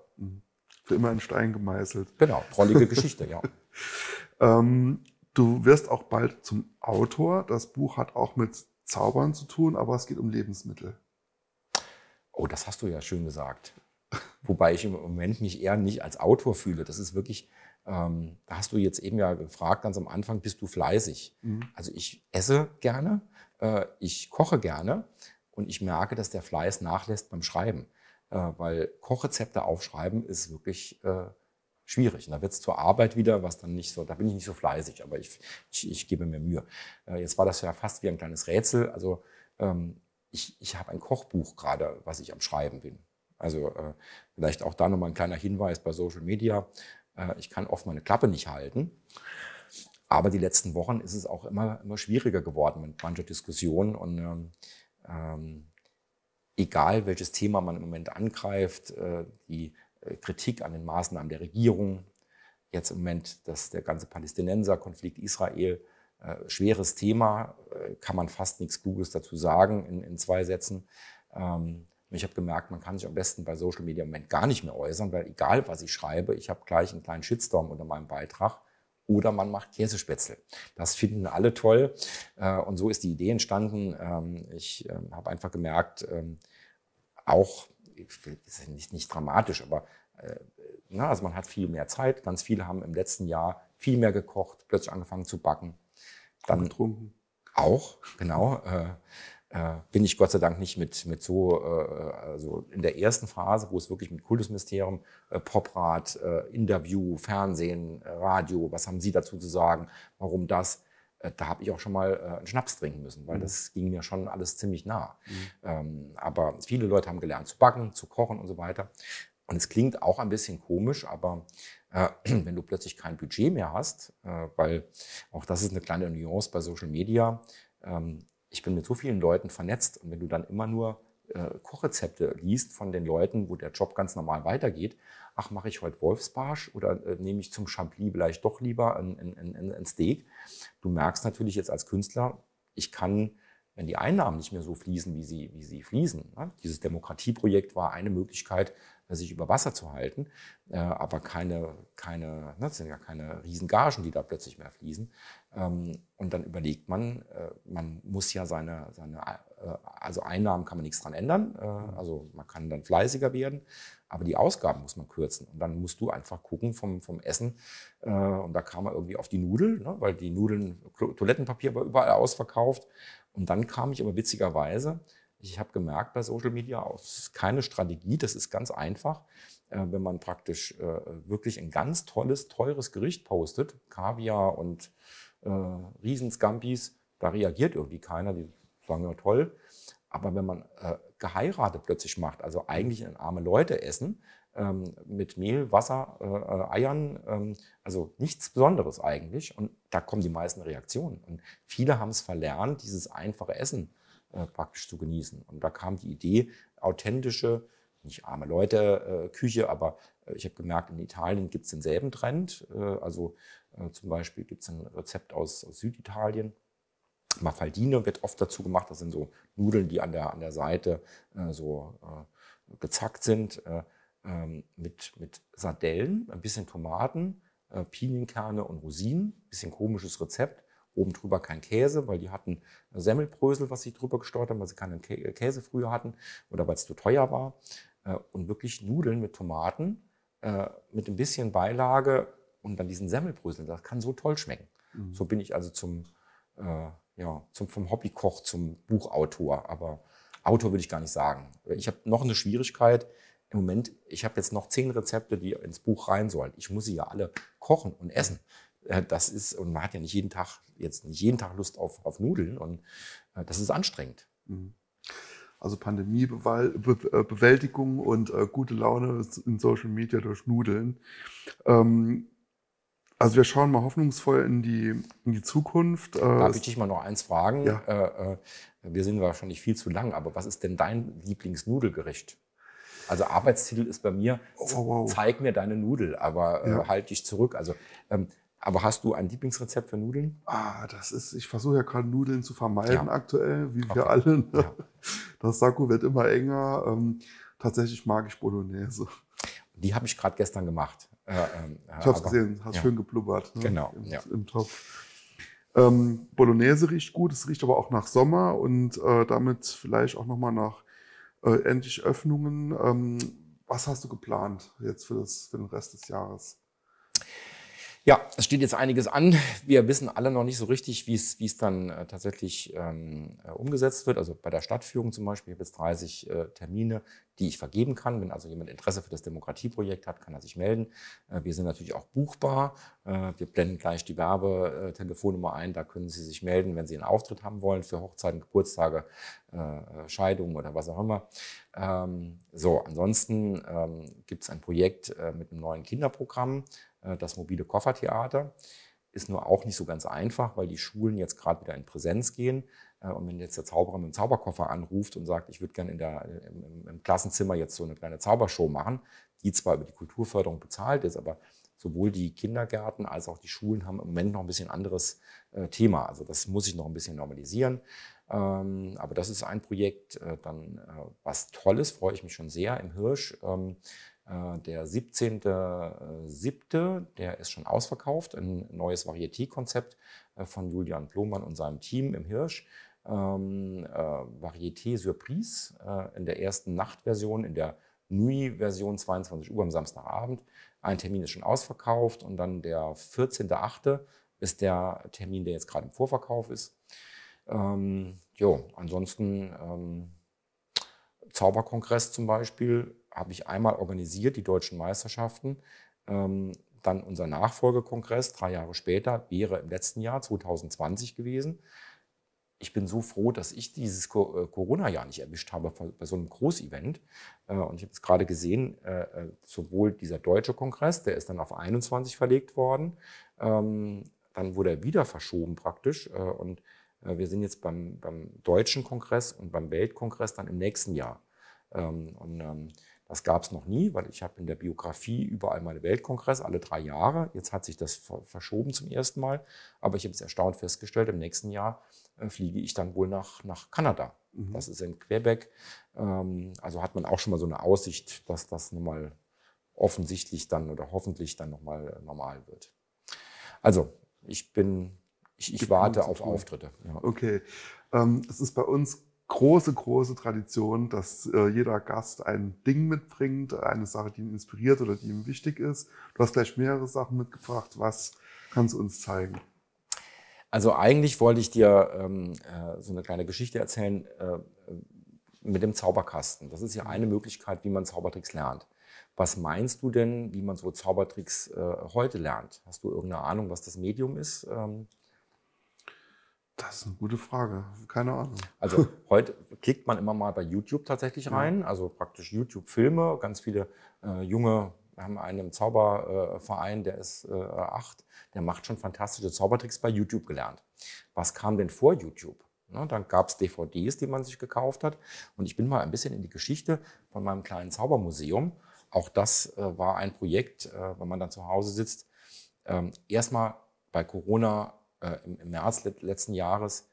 Für mhm. immer in Stein gemeißelt. Genau, trollige Geschichte, ja. Ähm, du wirst auch bald zum Autor. Das Buch hat auch mit Zaubern zu tun, aber es geht um Lebensmittel. Oh, das hast du ja schön gesagt. Wobei ich im Moment mich eher nicht als Autor fühle. Das ist wirklich, ähm, da hast du jetzt eben ja gefragt, ganz am Anfang, bist du fleißig? Mhm. Also ich esse gerne, äh, ich koche gerne und ich merke, dass der Fleiß nachlässt beim Schreiben. Äh, weil Kochrezepte aufschreiben ist wirklich äh, schwierig. Und da wird es zur Arbeit wieder, was dann nicht so, da bin ich nicht so fleißig, aber ich, ich, ich gebe mir Mühe. Äh, jetzt war das ja fast wie ein kleines Rätsel. Also ähm, ich, ich habe ein Kochbuch gerade, was ich am Schreiben bin. Also äh, vielleicht auch da nochmal ein kleiner Hinweis bei Social Media. Äh, ich kann oft meine Klappe nicht halten. Aber die letzten Wochen ist es auch immer, immer schwieriger geworden mit mancher Diskussion. Und ähm, ähm, egal, welches Thema man im Moment angreift, äh, die äh, Kritik an den Maßnahmen der Regierung, jetzt im Moment dass der ganze Palästinenser-Konflikt Israel, äh, schweres Thema, äh, kann man fast nichts Kluges dazu sagen in, in zwei Sätzen. Ähm, ich habe gemerkt, man kann sich am besten bei Social Media im Moment gar nicht mehr äußern, weil egal was ich schreibe, ich habe gleich einen kleinen Shitstorm unter meinem Beitrag oder man macht Käsespätzle. Das finden alle toll. Äh, und so ist die Idee entstanden. Ähm, ich ähm, habe einfach gemerkt, ähm, auch, das ist nicht, nicht dramatisch, aber na, also man hat viel mehr Zeit. Ganz viele haben im letzten Jahr viel mehr gekocht, plötzlich angefangen zu backen, dann getrunken. Auch, genau. Äh, äh, bin ich Gott sei Dank nicht mit, mit so, äh, also in der ersten Phase, wo es wirklich mit Kultusministerium, äh, Poprat, äh, Interview, Fernsehen, Radio, was haben Sie dazu zu sagen, warum das? Äh, da habe ich auch schon mal äh, einen Schnaps trinken müssen, weil mhm. das ging mir schon alles ziemlich nah. Mhm. Ähm, aber viele Leute haben gelernt zu backen, zu kochen und so weiter. Und es klingt auch ein bisschen komisch, aber äh, wenn du plötzlich kein Budget mehr hast, äh, weil auch das ist eine kleine Nuance bei Social Media. Ähm, ich bin mit so vielen Leuten vernetzt und wenn du dann immer nur äh, Kochrezepte liest von den Leuten, wo der Job ganz normal weitergeht, ach, mache ich heute Wolfsbarsch oder nehme ich zum Champli vielleicht doch lieber ein, ein, ein Steak. Du merkst natürlich jetzt als Künstler, ich kann wenn die Einnahmen nicht mehr so fließen, wie sie, wie sie fließen. Ne? Dieses Demokratieprojekt war eine Möglichkeit, äh, sich über Wasser zu halten, äh, aber keine, keine, das ne, sind ja keine Riesengagen, die da plötzlich mehr fließen. Ähm, und dann überlegt man, äh, man muss ja seine, seine äh, also Einnahmen kann man nichts dran ändern, Äh, mhm. also man kann dann fleißiger werden, aber die Ausgaben muss man kürzen. Und dann musst du einfach gucken vom, vom Essen. Äh, und da kam er irgendwie auf die Nudeln, ne? weil die Nudeln, Toilettenpapier war überall ausverkauft. Und dann kam ich aber witzigerweise, ich habe gemerkt bei Social Media, es oh, ist keine Strategie, das ist ganz einfach. Äh, wenn man praktisch äh, wirklich ein ganz tolles, teures Gericht postet, Kaviar und äh, Riesenscampis, da reagiert irgendwie keiner, die sagen ja toll. Aber wenn man äh, geheiratet plötzlich macht, also eigentlich ein arme Leute essen, ähm, mit Mehl, Wasser, äh, äh, Eiern, ähm, also nichts Besonderes eigentlich. Und da kommen die meisten Reaktionen. Und viele haben es verlernt, dieses einfache Essen äh, praktisch zu genießen. Und da kam die Idee, authentische, nicht arme Leute, äh, Küche, aber äh, ich habe gemerkt, in Italien gibt es denselben Trend. also äh, zum Beispiel gibt es ein Rezept aus, aus Süditalien. Mafaldine wird oft dazu gemacht. Das sind so Nudeln, die an der, an der Seite äh, so äh, gezackt sind, äh, ähm, mit, mit Sardellen, ein bisschen Tomaten, äh, Pinienkerne und Rosinen. Bisschen komisches Rezept. Oben drüber kein Käse, weil die hatten Semmelbrösel, was sie drüber gesteuert haben, weil sie keinen äh, Käse früher hatten oder weil es zu teuer war. und wirklich Nudeln mit Tomaten, mit ein bisschen Beilage und dann diesen Semmelbrösel. Das kann so toll schmecken. Mhm. So bin ich also zum, äh, ja, zum, vom Hobbykoch zum Buchautor. Aber Autor würde ich gar nicht sagen. Ich habe noch eine Schwierigkeit. Im Moment, ich habe jetzt noch zehn Rezepte, die ins Buch rein sollen. Ich muss sie ja alle kochen und essen. Äh, das ist, und man hat ja nicht jeden Tag, jetzt nicht jeden Tag Lust auf, auf Nudeln und äh, das ist anstrengend. Mhm. Also Pandemiebewältigung äh, und äh, gute Laune in Social Media durch Nudeln. Ähm, also wir schauen mal hoffnungsvoll in die, in die Zukunft. Äh, Darf ich dich mal noch eins fragen? Ja. Äh, äh, wir sind wahrscheinlich viel zu lang, aber was ist denn dein Lieblingsnudelgericht? Also Arbeitstitel ist bei mir, oh, wow. zeig mir deine Nudel, aber ja. halt dich zurück. Also, ähm, aber hast du ein Lieblingsrezept für Nudeln? Ah, das ist, ich versuche ja gerade Nudeln zu vermeiden ja. aktuell, wie okay. wir alle. Ne? Ja. Das Sakko wird immer enger. Ähm, tatsächlich mag ich Bolognese. Die habe ich gerade gestern gemacht. Ähm, ich habe es gesehen, hast ja. schön geblubbert. Ne? Genau. Im, ja. im Topf. Ähm, Bolognese riecht gut, es riecht aber auch nach Sommer und äh, damit vielleicht auch nochmal nach äh, endlich Öffnungen. Ähm, was hast du geplant jetzt für, das, für den Rest des Jahres? Ja, es steht jetzt einiges an. Wir wissen alle noch nicht so richtig, wie es, wie es dann äh, tatsächlich ähm, äh, umgesetzt wird. Also bei der Stadtführung zum Beispiel, ich habe jetzt 30 äh, Termine, die ich vergeben kann. Wenn also jemand Interesse für das Demokratieprojekt hat, kann er sich melden. Äh, wir sind natürlich auch buchbar. Äh, wir blenden gleich die Werbetelefonnummer ein. Da können Sie sich melden, wenn Sie einen Auftritt haben wollen für Hochzeiten, Geburtstage, äh, äh Scheidungen oder was auch immer. Ähm, so, ansonsten ähm, gibt es ein Projekt äh, mit einem neuen Kinderprogramm äh, das mobile Koffertheater. Ist nur auch nicht so ganz einfach, weil die Schulen jetzt gerade wieder in Präsenz gehen. Äh, und wenn jetzt der Zauberer mit dem Zauberkoffer anruft und sagt, ich würde gerne in der, im, im, Klassenzimmer jetzt so eine kleine Zaubershow machen, die zwar über die Kulturförderung bezahlt ist, aber sowohl die Kindergärten als auch die Schulen haben im Moment noch ein bisschen anderes äh, Thema. Also das muss ich noch ein bisschen normalisieren. Ähm, aber das ist ein Projekt, dann was Tolles, freue ich mich schon sehr im Hirsch. Ähm, äh, der 17.07., äh, der ist schon ausverkauft, ein neues Varieté-Konzept äh, von Julian Blomann und seinem Team im Hirsch. Ähm, äh, Varieté Surprise äh, in der ersten Nachtversion, in der nui version 22 Uhr am Samstagabend. Ein Termin ist schon ausverkauft und dann der 14.08. ist der Termin, der jetzt gerade im Vorverkauf ist. Ähm, jo, ansonsten ähm, Zauberkongress zum Beispiel habe ich einmal organisiert, die deutschen Meisterschaften. Ähm, dann unser Nachfolgekongress, drei Jahre später, wäre im letzten Jahr 2020 gewesen. Ich bin so froh, dass ich dieses äh, Corona-Jahr nicht erwischt habe bei so einem Großevent. Äh, und ich habe es gerade gesehen, äh, äh, sowohl dieser deutsche Kongress, der ist dann auf 21 verlegt worden, ähm, dann wurde er wieder verschoben praktisch. und wir sind jetzt beim, beim, deutschen Kongress und beim Weltkongress dann im nächsten Jahr. Ähm, und ähm, das gab es noch nie, weil ich habe in der Biografie überall meine Weltkongress alle drei Jahre. Jetzt hat sich das verschoben zum ersten Mal. Aber ich habe es erstaunt festgestellt, im nächsten Jahr äh, fliege ich dann wohl nach, nach Kanada. Mhm. Das ist in Quebec. Ähm, also hat man auch schon mal so eine Aussicht, dass das nochmal offensichtlich dann oder hoffentlich dann nochmal äh, normal wird. Also, ich bin, ich, ich warte auf Auftritte. Ja. Okay. Ähm, es ist bei uns große, große Tradition, dass äh, jeder Gast ein Ding mitbringt, eine Sache, die ihn inspiriert oder die ihm wichtig ist. Du hast gleich mehrere Sachen mitgebracht. Was kannst du uns zeigen? Also eigentlich wollte ich dir ähm, äh, so eine kleine Geschichte erzählen äh, mit dem Zauberkasten. Das ist ja eine Möglichkeit, wie man Zaubertricks lernt. Was meinst du denn, wie man so Zaubertricks äh, heute lernt? Hast du irgendeine Ahnung, was das Medium ist? Ähm das ist eine gute Frage. Keine Ahnung. Also heute klickt man immer mal bei YouTube tatsächlich rein, ja. also praktisch YouTube-Filme. Ganz viele äh, junge, haben einen Zauberverein, äh, der ist äh, acht, der macht schon fantastische Zaubertricks bei YouTube gelernt. Was kam denn vor YouTube? Ne, dann gab es DVDs, die man sich gekauft hat. Und ich bin mal ein bisschen in die Geschichte von meinem kleinen Zaubermuseum. Auch das äh, war ein Projekt, äh, wenn man dann zu Hause sitzt, ähm, erstmal bei Corona äh, im, im, März let, letzten Jahres,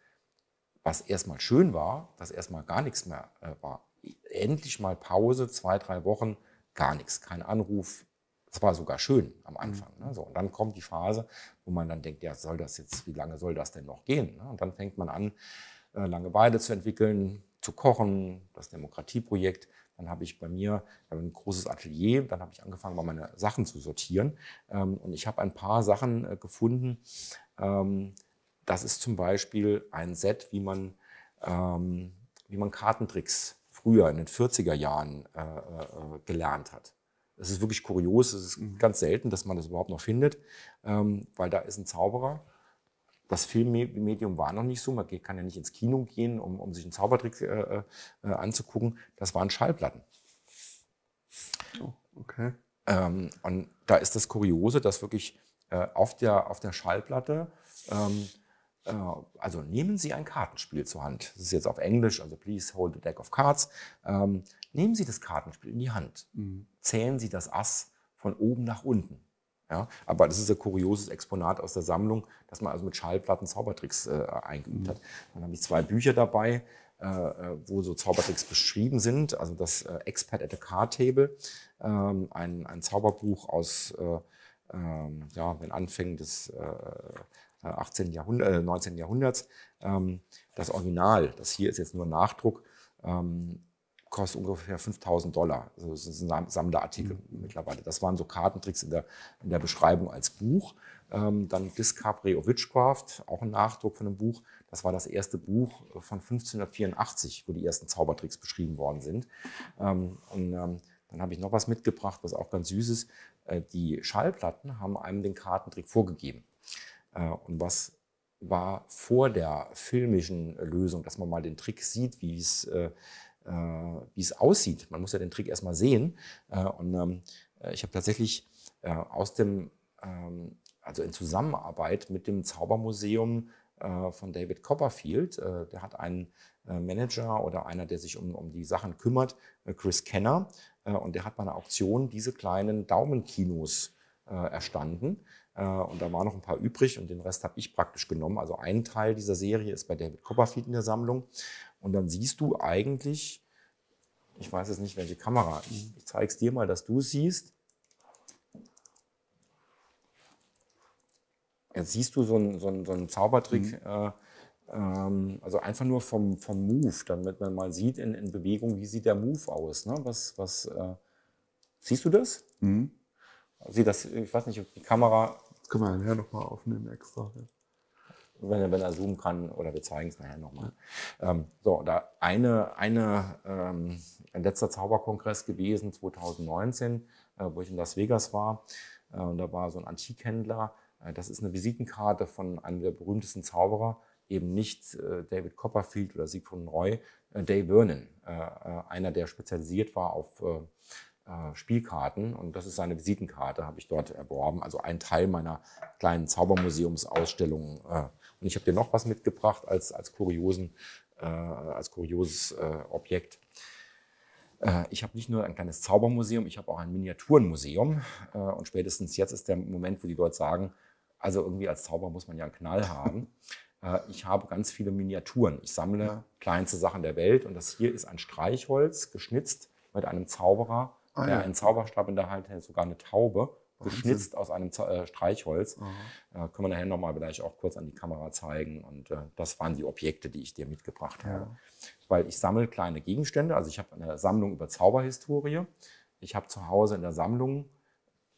was erstmal schön war, dass erstmal gar nichts mehr äh, war. Endlich mal Pause, zwei, drei Wochen, gar nichts, kein Anruf. Das war sogar schön am mhm. Anfang. Ne? So, und dann kommt die Phase, wo man dann denkt, ja, soll das jetzt, wie lange soll das denn noch gehen? Ne? Und dann fängt man an, äh, Langeweile zu entwickeln, zu kochen, das Demokratieprojekt dann habe ich bei mir ein großes Atelier, dann habe ich angefangen, mal meine Sachen zu sortieren. Ähm, und ich habe ein paar Sachen äh, gefunden. Ähm, das ist zum Beispiel ein Set, wie man, ähm, wie man Kartentricks früher in den 40er Jahren äh, äh, gelernt hat. Es ist wirklich kurios, es ist mhm. ganz selten, dass man das überhaupt noch findet, weil da ist ein Zauberer das Filmmedium war noch nicht so. Man kann ja nicht ins Kino gehen, um, um sich einen Zaubertrick äh, äh, äh, anzugucken. Das waren Schallplatten. Oh, okay. Ähm, und da ist das Kuriose, dass wirklich äh, auf, der, auf der Schallplatte, ähm, äh, also nehmen Sie ein Kartenspiel zur Hand. Das ist jetzt auf Englisch, also please hold the deck of cards. Ähm, nehmen Sie das Kartenspiel in die Hand. Mhm. Zählen Sie das Ass von oben nach unten. Ja, aber das ist ein kurioses Exponat aus der Sammlung, dass man also mit Schallplatten Zaubertricks äh, eingeübt mhm. hat. Dann habe ich zwei Bücher dabei, äh, äh, wo so Zaubertricks beschrieben sind. Also das äh, Expert at the Card Table, ähm, ein, ein Zauberbuch aus äh, ähm, ja, den Anfängen des äh, 18. Jahrhundert, äh, 19. Äh, Jahrhunderts. Ähm, das Original, das hier ist jetzt nur Nachdruck, ähm, kostet ungefähr 5000 Dollar. Also das ist ein Sammlerartikel mhm. mittlerweile. Das waren so Kartentricks in der, in der Beschreibung als Buch. Ähm, dann Discovery of Witchcraft, auch ein Nachdruck von einem Buch. Das war das erste Buch äh, von 1584, wo die ersten Zaubertricks beschrieben worden sind. Ähm, und ähm, dann habe ich noch was mitgebracht, was auch ganz süß ist. Äh, die Schallplatten haben einem den Kartentrick vorgegeben. Äh, und was war vor der filmischen Lösung, dass man mal den Trick sieht, wie es äh, äh, wie es aussieht. Man muss ja den Trick erstmal sehen. Äh, und ähm, äh, ich habe tatsächlich äh, aus dem, ähm, also in Zusammenarbeit mit dem Zaubermuseum äh, von David Copperfield, äh, der hat einen Manager oder einer, der sich um, um die Sachen kümmert, Chris Kenner, und der hat bei einer Auktion diese kleinen Daumenkinos erstanden. Und da waren noch ein paar übrig und den Rest habe ich praktisch genommen. Also ein Teil dieser Serie ist bei David Copperfield in der Sammlung. Und dann siehst du eigentlich, ich weiß jetzt nicht, welche Kamera, ich, ich zeige es dir mal, dass du es siehst. Jetzt siehst du so einen, so einen, so einen Zaubertrick, mhm. äh, ähm, also einfach nur vom, vom Move, damit man mal sieht in, in Bewegung, wie sieht der Move aus. Ne? Was, was, äh, siehst du das? Mhm. Sieh das, ich weiß nicht, ob die Kamera. Das können wir nachher nochmal aufnehmen extra. Ja wenn er, wenn er zoomen kann, oder wir zeigen es nachher nochmal. Ähm, so, da eine, eine, ähm, ein letzter Zauberkongress gewesen, 2019, äh, wo ich in Las Vegas war. Äh, und da war so ein Antikhändler. Äh, das ist eine Visitenkarte von einem der berühmtesten Zauberer, eben nicht äh, David Copperfield oder Siegfried Roy, äh, Dave Vernon, äh, einer, der spezialisiert war auf äh, Spielkarten und das ist seine Visitenkarte, habe ich dort erworben. Also ein Teil meiner kleinen Zaubermuseumsausstellung. Äh. und ich habe dir noch was mitgebracht als, als, kuriosen, äh, als kurioses Objekt. ich habe nicht nur ein kleines Zaubermuseum, ich habe auch ein Miniaturenmuseum. und spätestens jetzt ist der Moment, wo die dort sagen, also irgendwie als Zauber muss man ja einen Knall haben. Ich habe ganz viele Miniaturen. Ich sammle kleinste Sachen der Welt und das hier ist ein Streichholz, geschnitzt mit einem Zauberer ah, ja. einen Zauberstab in der Hand hält, sogar eine Taube, Wahnsinn. geschnitzt aus einem Z äh, Streichholz. Äh, können wir nachher nochmal vielleicht auch kurz an die Kamera zeigen. Und äh, das waren die Objekte, die ich dir mitgebracht ja. habe. Weil ich sammle kleine Gegenstände. Also ich habe eine Sammlung über Zauberhistorie. Ich habe zu Hause in der Sammlung,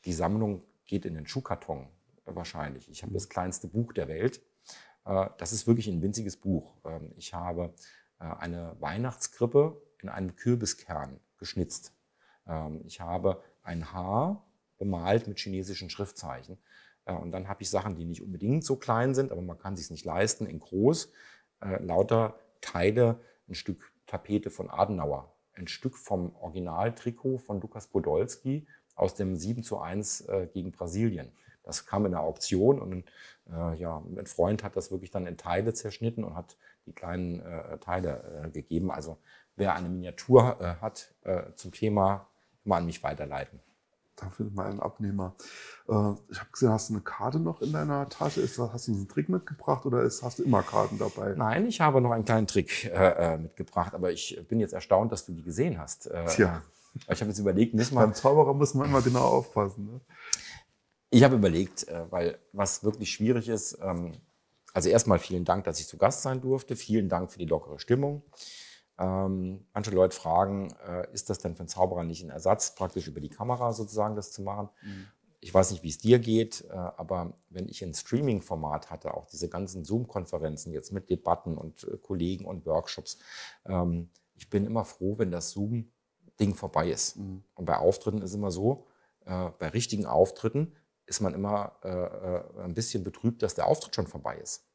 die Sammlung geht in den Schuhkarton wahrscheinlich. Ich habe mhm. das kleinste Buch der Welt. Äh, das ist wirklich ein winziges Buch. Ähm, ich habe äh, eine Weihnachtskrippe in einem Kürbiskern geschnitzt. Ähm, ich habe ein Haar bemalt mit chinesischen Schriftzeichen. Äh, und dann habe ich Sachen, die nicht unbedingt so klein sind, aber man kann sich nicht leisten, in groß, äh, lauter Teile, ein Stück Tapete von Adenauer, ein Stück vom Originaltrikot von Lukas Podolski aus dem 7 zu 1 äh, gegen Brasilien. Das kam in der Auktion und äh, ja, ein Freund hat das wirklich dann in Teile zerschnitten und hat die kleinen äh, Teile äh, gegeben. Also wer eine Miniatur hat zum Thema immer an mich weiterleiten. Dafür findet einen Abnehmer. Äh, ich habe gesehen, hast du eine Karte noch in deiner Tasche? Hast du einen Trick mitgebracht oder hast du immer Karten dabei? Nein, ich habe noch einen kleinen Trick äh, äh, mitgebracht, aber ich bin jetzt erstaunt, dass du die gesehen hast. Tja. Ich habe jetzt überlegt, müssen wir. Beim Zauberer muss man immer genau aufpassen. Ne? Ich habe überlegt, weil was wirklich schwierig ist, ähm, also erstmal vielen Dank, dass ich zu Gast sein durfte. Vielen Dank für die lockere Stimmung. Ähm, manche Leute fragen, äh, ist das denn für einen Zauberer nicht ein Ersatz, praktisch über die Kamera sozusagen das zu machen? Mhm. Ich weiß nicht, wie es dir geht, äh, aber wenn ich ein Streaming-Format hatte, auch diese ganzen Zoom-Konferenzen jetzt mit Debatten und äh, Kollegen und Workshops, ähm, ich bin immer froh, wenn das Zoom-Ding vorbei ist. Mhm. Und bei Auftritten ist immer so, äh, bei richtigen Auftritten ist man immer äh, äh, ein bisschen betrübt, dass der Auftritt schon vorbei ist.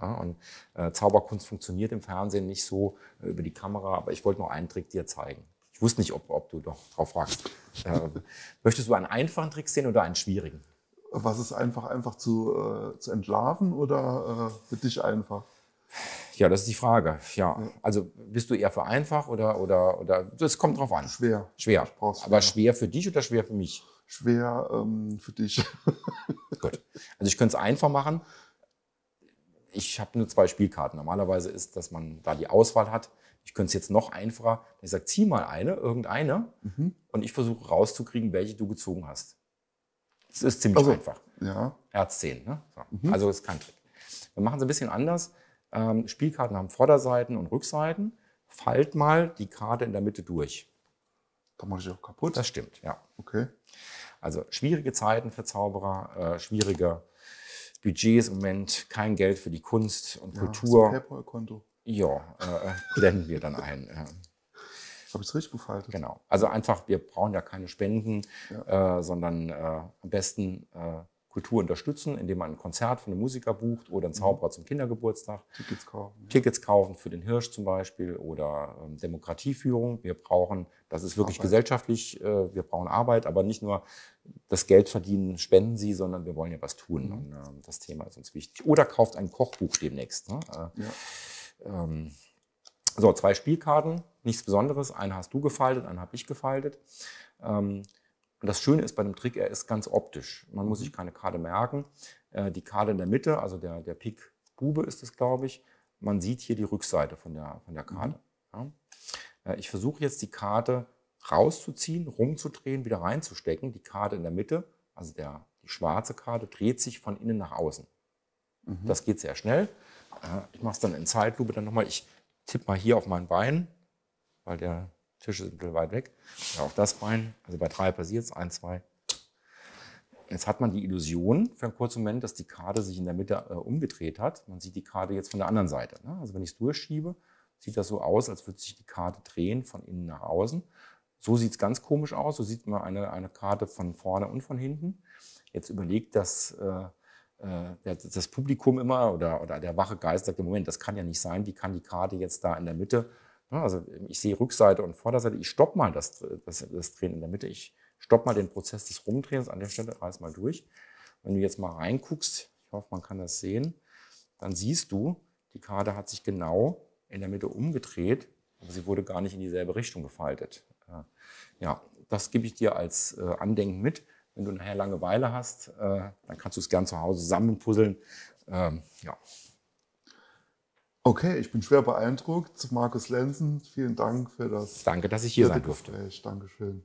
Ja, und äh, Zauberkunst funktioniert im Fernsehen nicht so äh, über die Kamera, aber ich wollte noch einen Trick dir zeigen. Ich wusste nicht, ob, ob du doch drauf fragst. Ähm, möchtest du einen einfachen Trick sehen oder einen schwierigen? Was ist einfach, einfach zu, äh, zu entlarven oder äh, für dich einfach? Ja, das ist die Frage. Ja. ja. Also bist du eher für einfach oder, oder, oder das kommt drauf an. Schwer. Schwer. schwer. Aber schwer für dich oder schwer für mich? Schwer ähm, für dich. Gut. Also ich könnte es einfach machen ich habe nur zwei Spielkarten. Normalerweise ist, dass man da die Auswahl hat. Ich könnte es jetzt noch einfacher. Ich sage, zieh mal eine, irgendeine. Mhm. Und ich versuche rauszukriegen, welche du gezogen hast. Das ist ziemlich also, einfach. Ja. Er 10. Ne? So. Mhm. Also ist kein Trick. Wir machen es ein bisschen anders. Ähm, Spielkarten haben Vorderseiten und Rückseiten. Falt mal die Karte in der Mitte durch. Dann mache ich auch kaputt. Das stimmt, ja. Okay. Also schwierige Zeiten für Zauberer, äh, schwierige Budget ist im Moment kein Geld für die Kunst und ja, Kultur. Ist ein PayPal-Konto. Ja, äh, äh, blenden wir dann ein. Habe ich es richtig gefaltet? Genau. Also einfach, wir brauchen ja keine Spenden, ja. Äh, sondern äh, am besten äh, Kultur unterstützen, indem man ein Konzert von einem Musiker bucht oder einen mhm. Zauberer mhm. zum Kindergeburtstag. Tickets kaufen. Tickets kaufen für den Hirsch zum Beispiel oder ähm, Demokratieführung. Wir brauchen das ist wirklich Arbeit. gesellschaftlich. Äh, wir brauchen Arbeit, aber nicht nur das Geld verdienen, spenden Sie, sondern wir wollen ja was tun. Mhm. Und ähm, das Thema ist uns wichtig. Oder kauft ein Kochbuch demnächst. Ne? Äh, ja. Ähm, so, zwei Spielkarten, nichts Besonderes. Einen hast du gefaltet, einen habe ich gefaltet. Ähm, und das Schöne ist bei dem Trick, er ist ganz optisch. Man muss mhm. sich keine Karte merken. Äh, die Karte in der Mitte, also der, der Pik Bube ist es, glaube ich. Man sieht hier die Rückseite von der, von der mhm. Karte. Mhm ich versuche jetzt die Karte rauszuziehen, rumzudrehen, wieder reinzustecken. Die Karte in der Mitte, also der, die schwarze Karte, dreht sich von innen nach außen. Mhm. Das geht sehr schnell. Äh, ich mache es dann in Zeitlupe dann nochmal. Ich tippe mal hier auf mein Bein, weil der Tisch ist ein bisschen weit weg. Ja, auf das Bein. Also bei drei passiert es. Eins, zwei. Jetzt hat man die Illusion für einen kurzen Moment, dass die Karte sich in der Mitte äh, umgedreht hat. Man sieht die Karte jetzt von der anderen Seite. Ne? Also wenn ich es durchschiebe, sieht das so aus, als würde sich die Karte drehen von innen nach außen. So sieht es ganz komisch aus. So sieht man eine, eine Karte von vorne und von hinten. Jetzt überlegt das, äh, äh, das Publikum immer oder, oder der wache Geist sagt, Moment, das kann ja nicht sein. Wie kann die Karte jetzt da in der Mitte? Ne, also ich sehe Rückseite und Vorderseite. Ich stopp mal das, das, das Drehen in der Mitte. Ich stopp mal den Prozess des Rumdrehens an der Stelle. Reiß mal durch. Wenn du jetzt mal reinguckst, ich hoffe, man kann das sehen, dann siehst du, die Karte hat sich genau in der Mitte umgedreht, aber sie wurde gar nicht in dieselbe Richtung gefaltet. Äh, ja, das gebe ich dir als äh, Andenken mit. Wenn du nachher Langeweile hast, äh, dann kannst du es gern zu Hause zusammenpuzzeln. Ähm, ja. Okay, ich bin schwer beeindruckt. Markus Lenzen, vielen Dank für das. Danke, dass ich hier sein durfte. Dankeschön.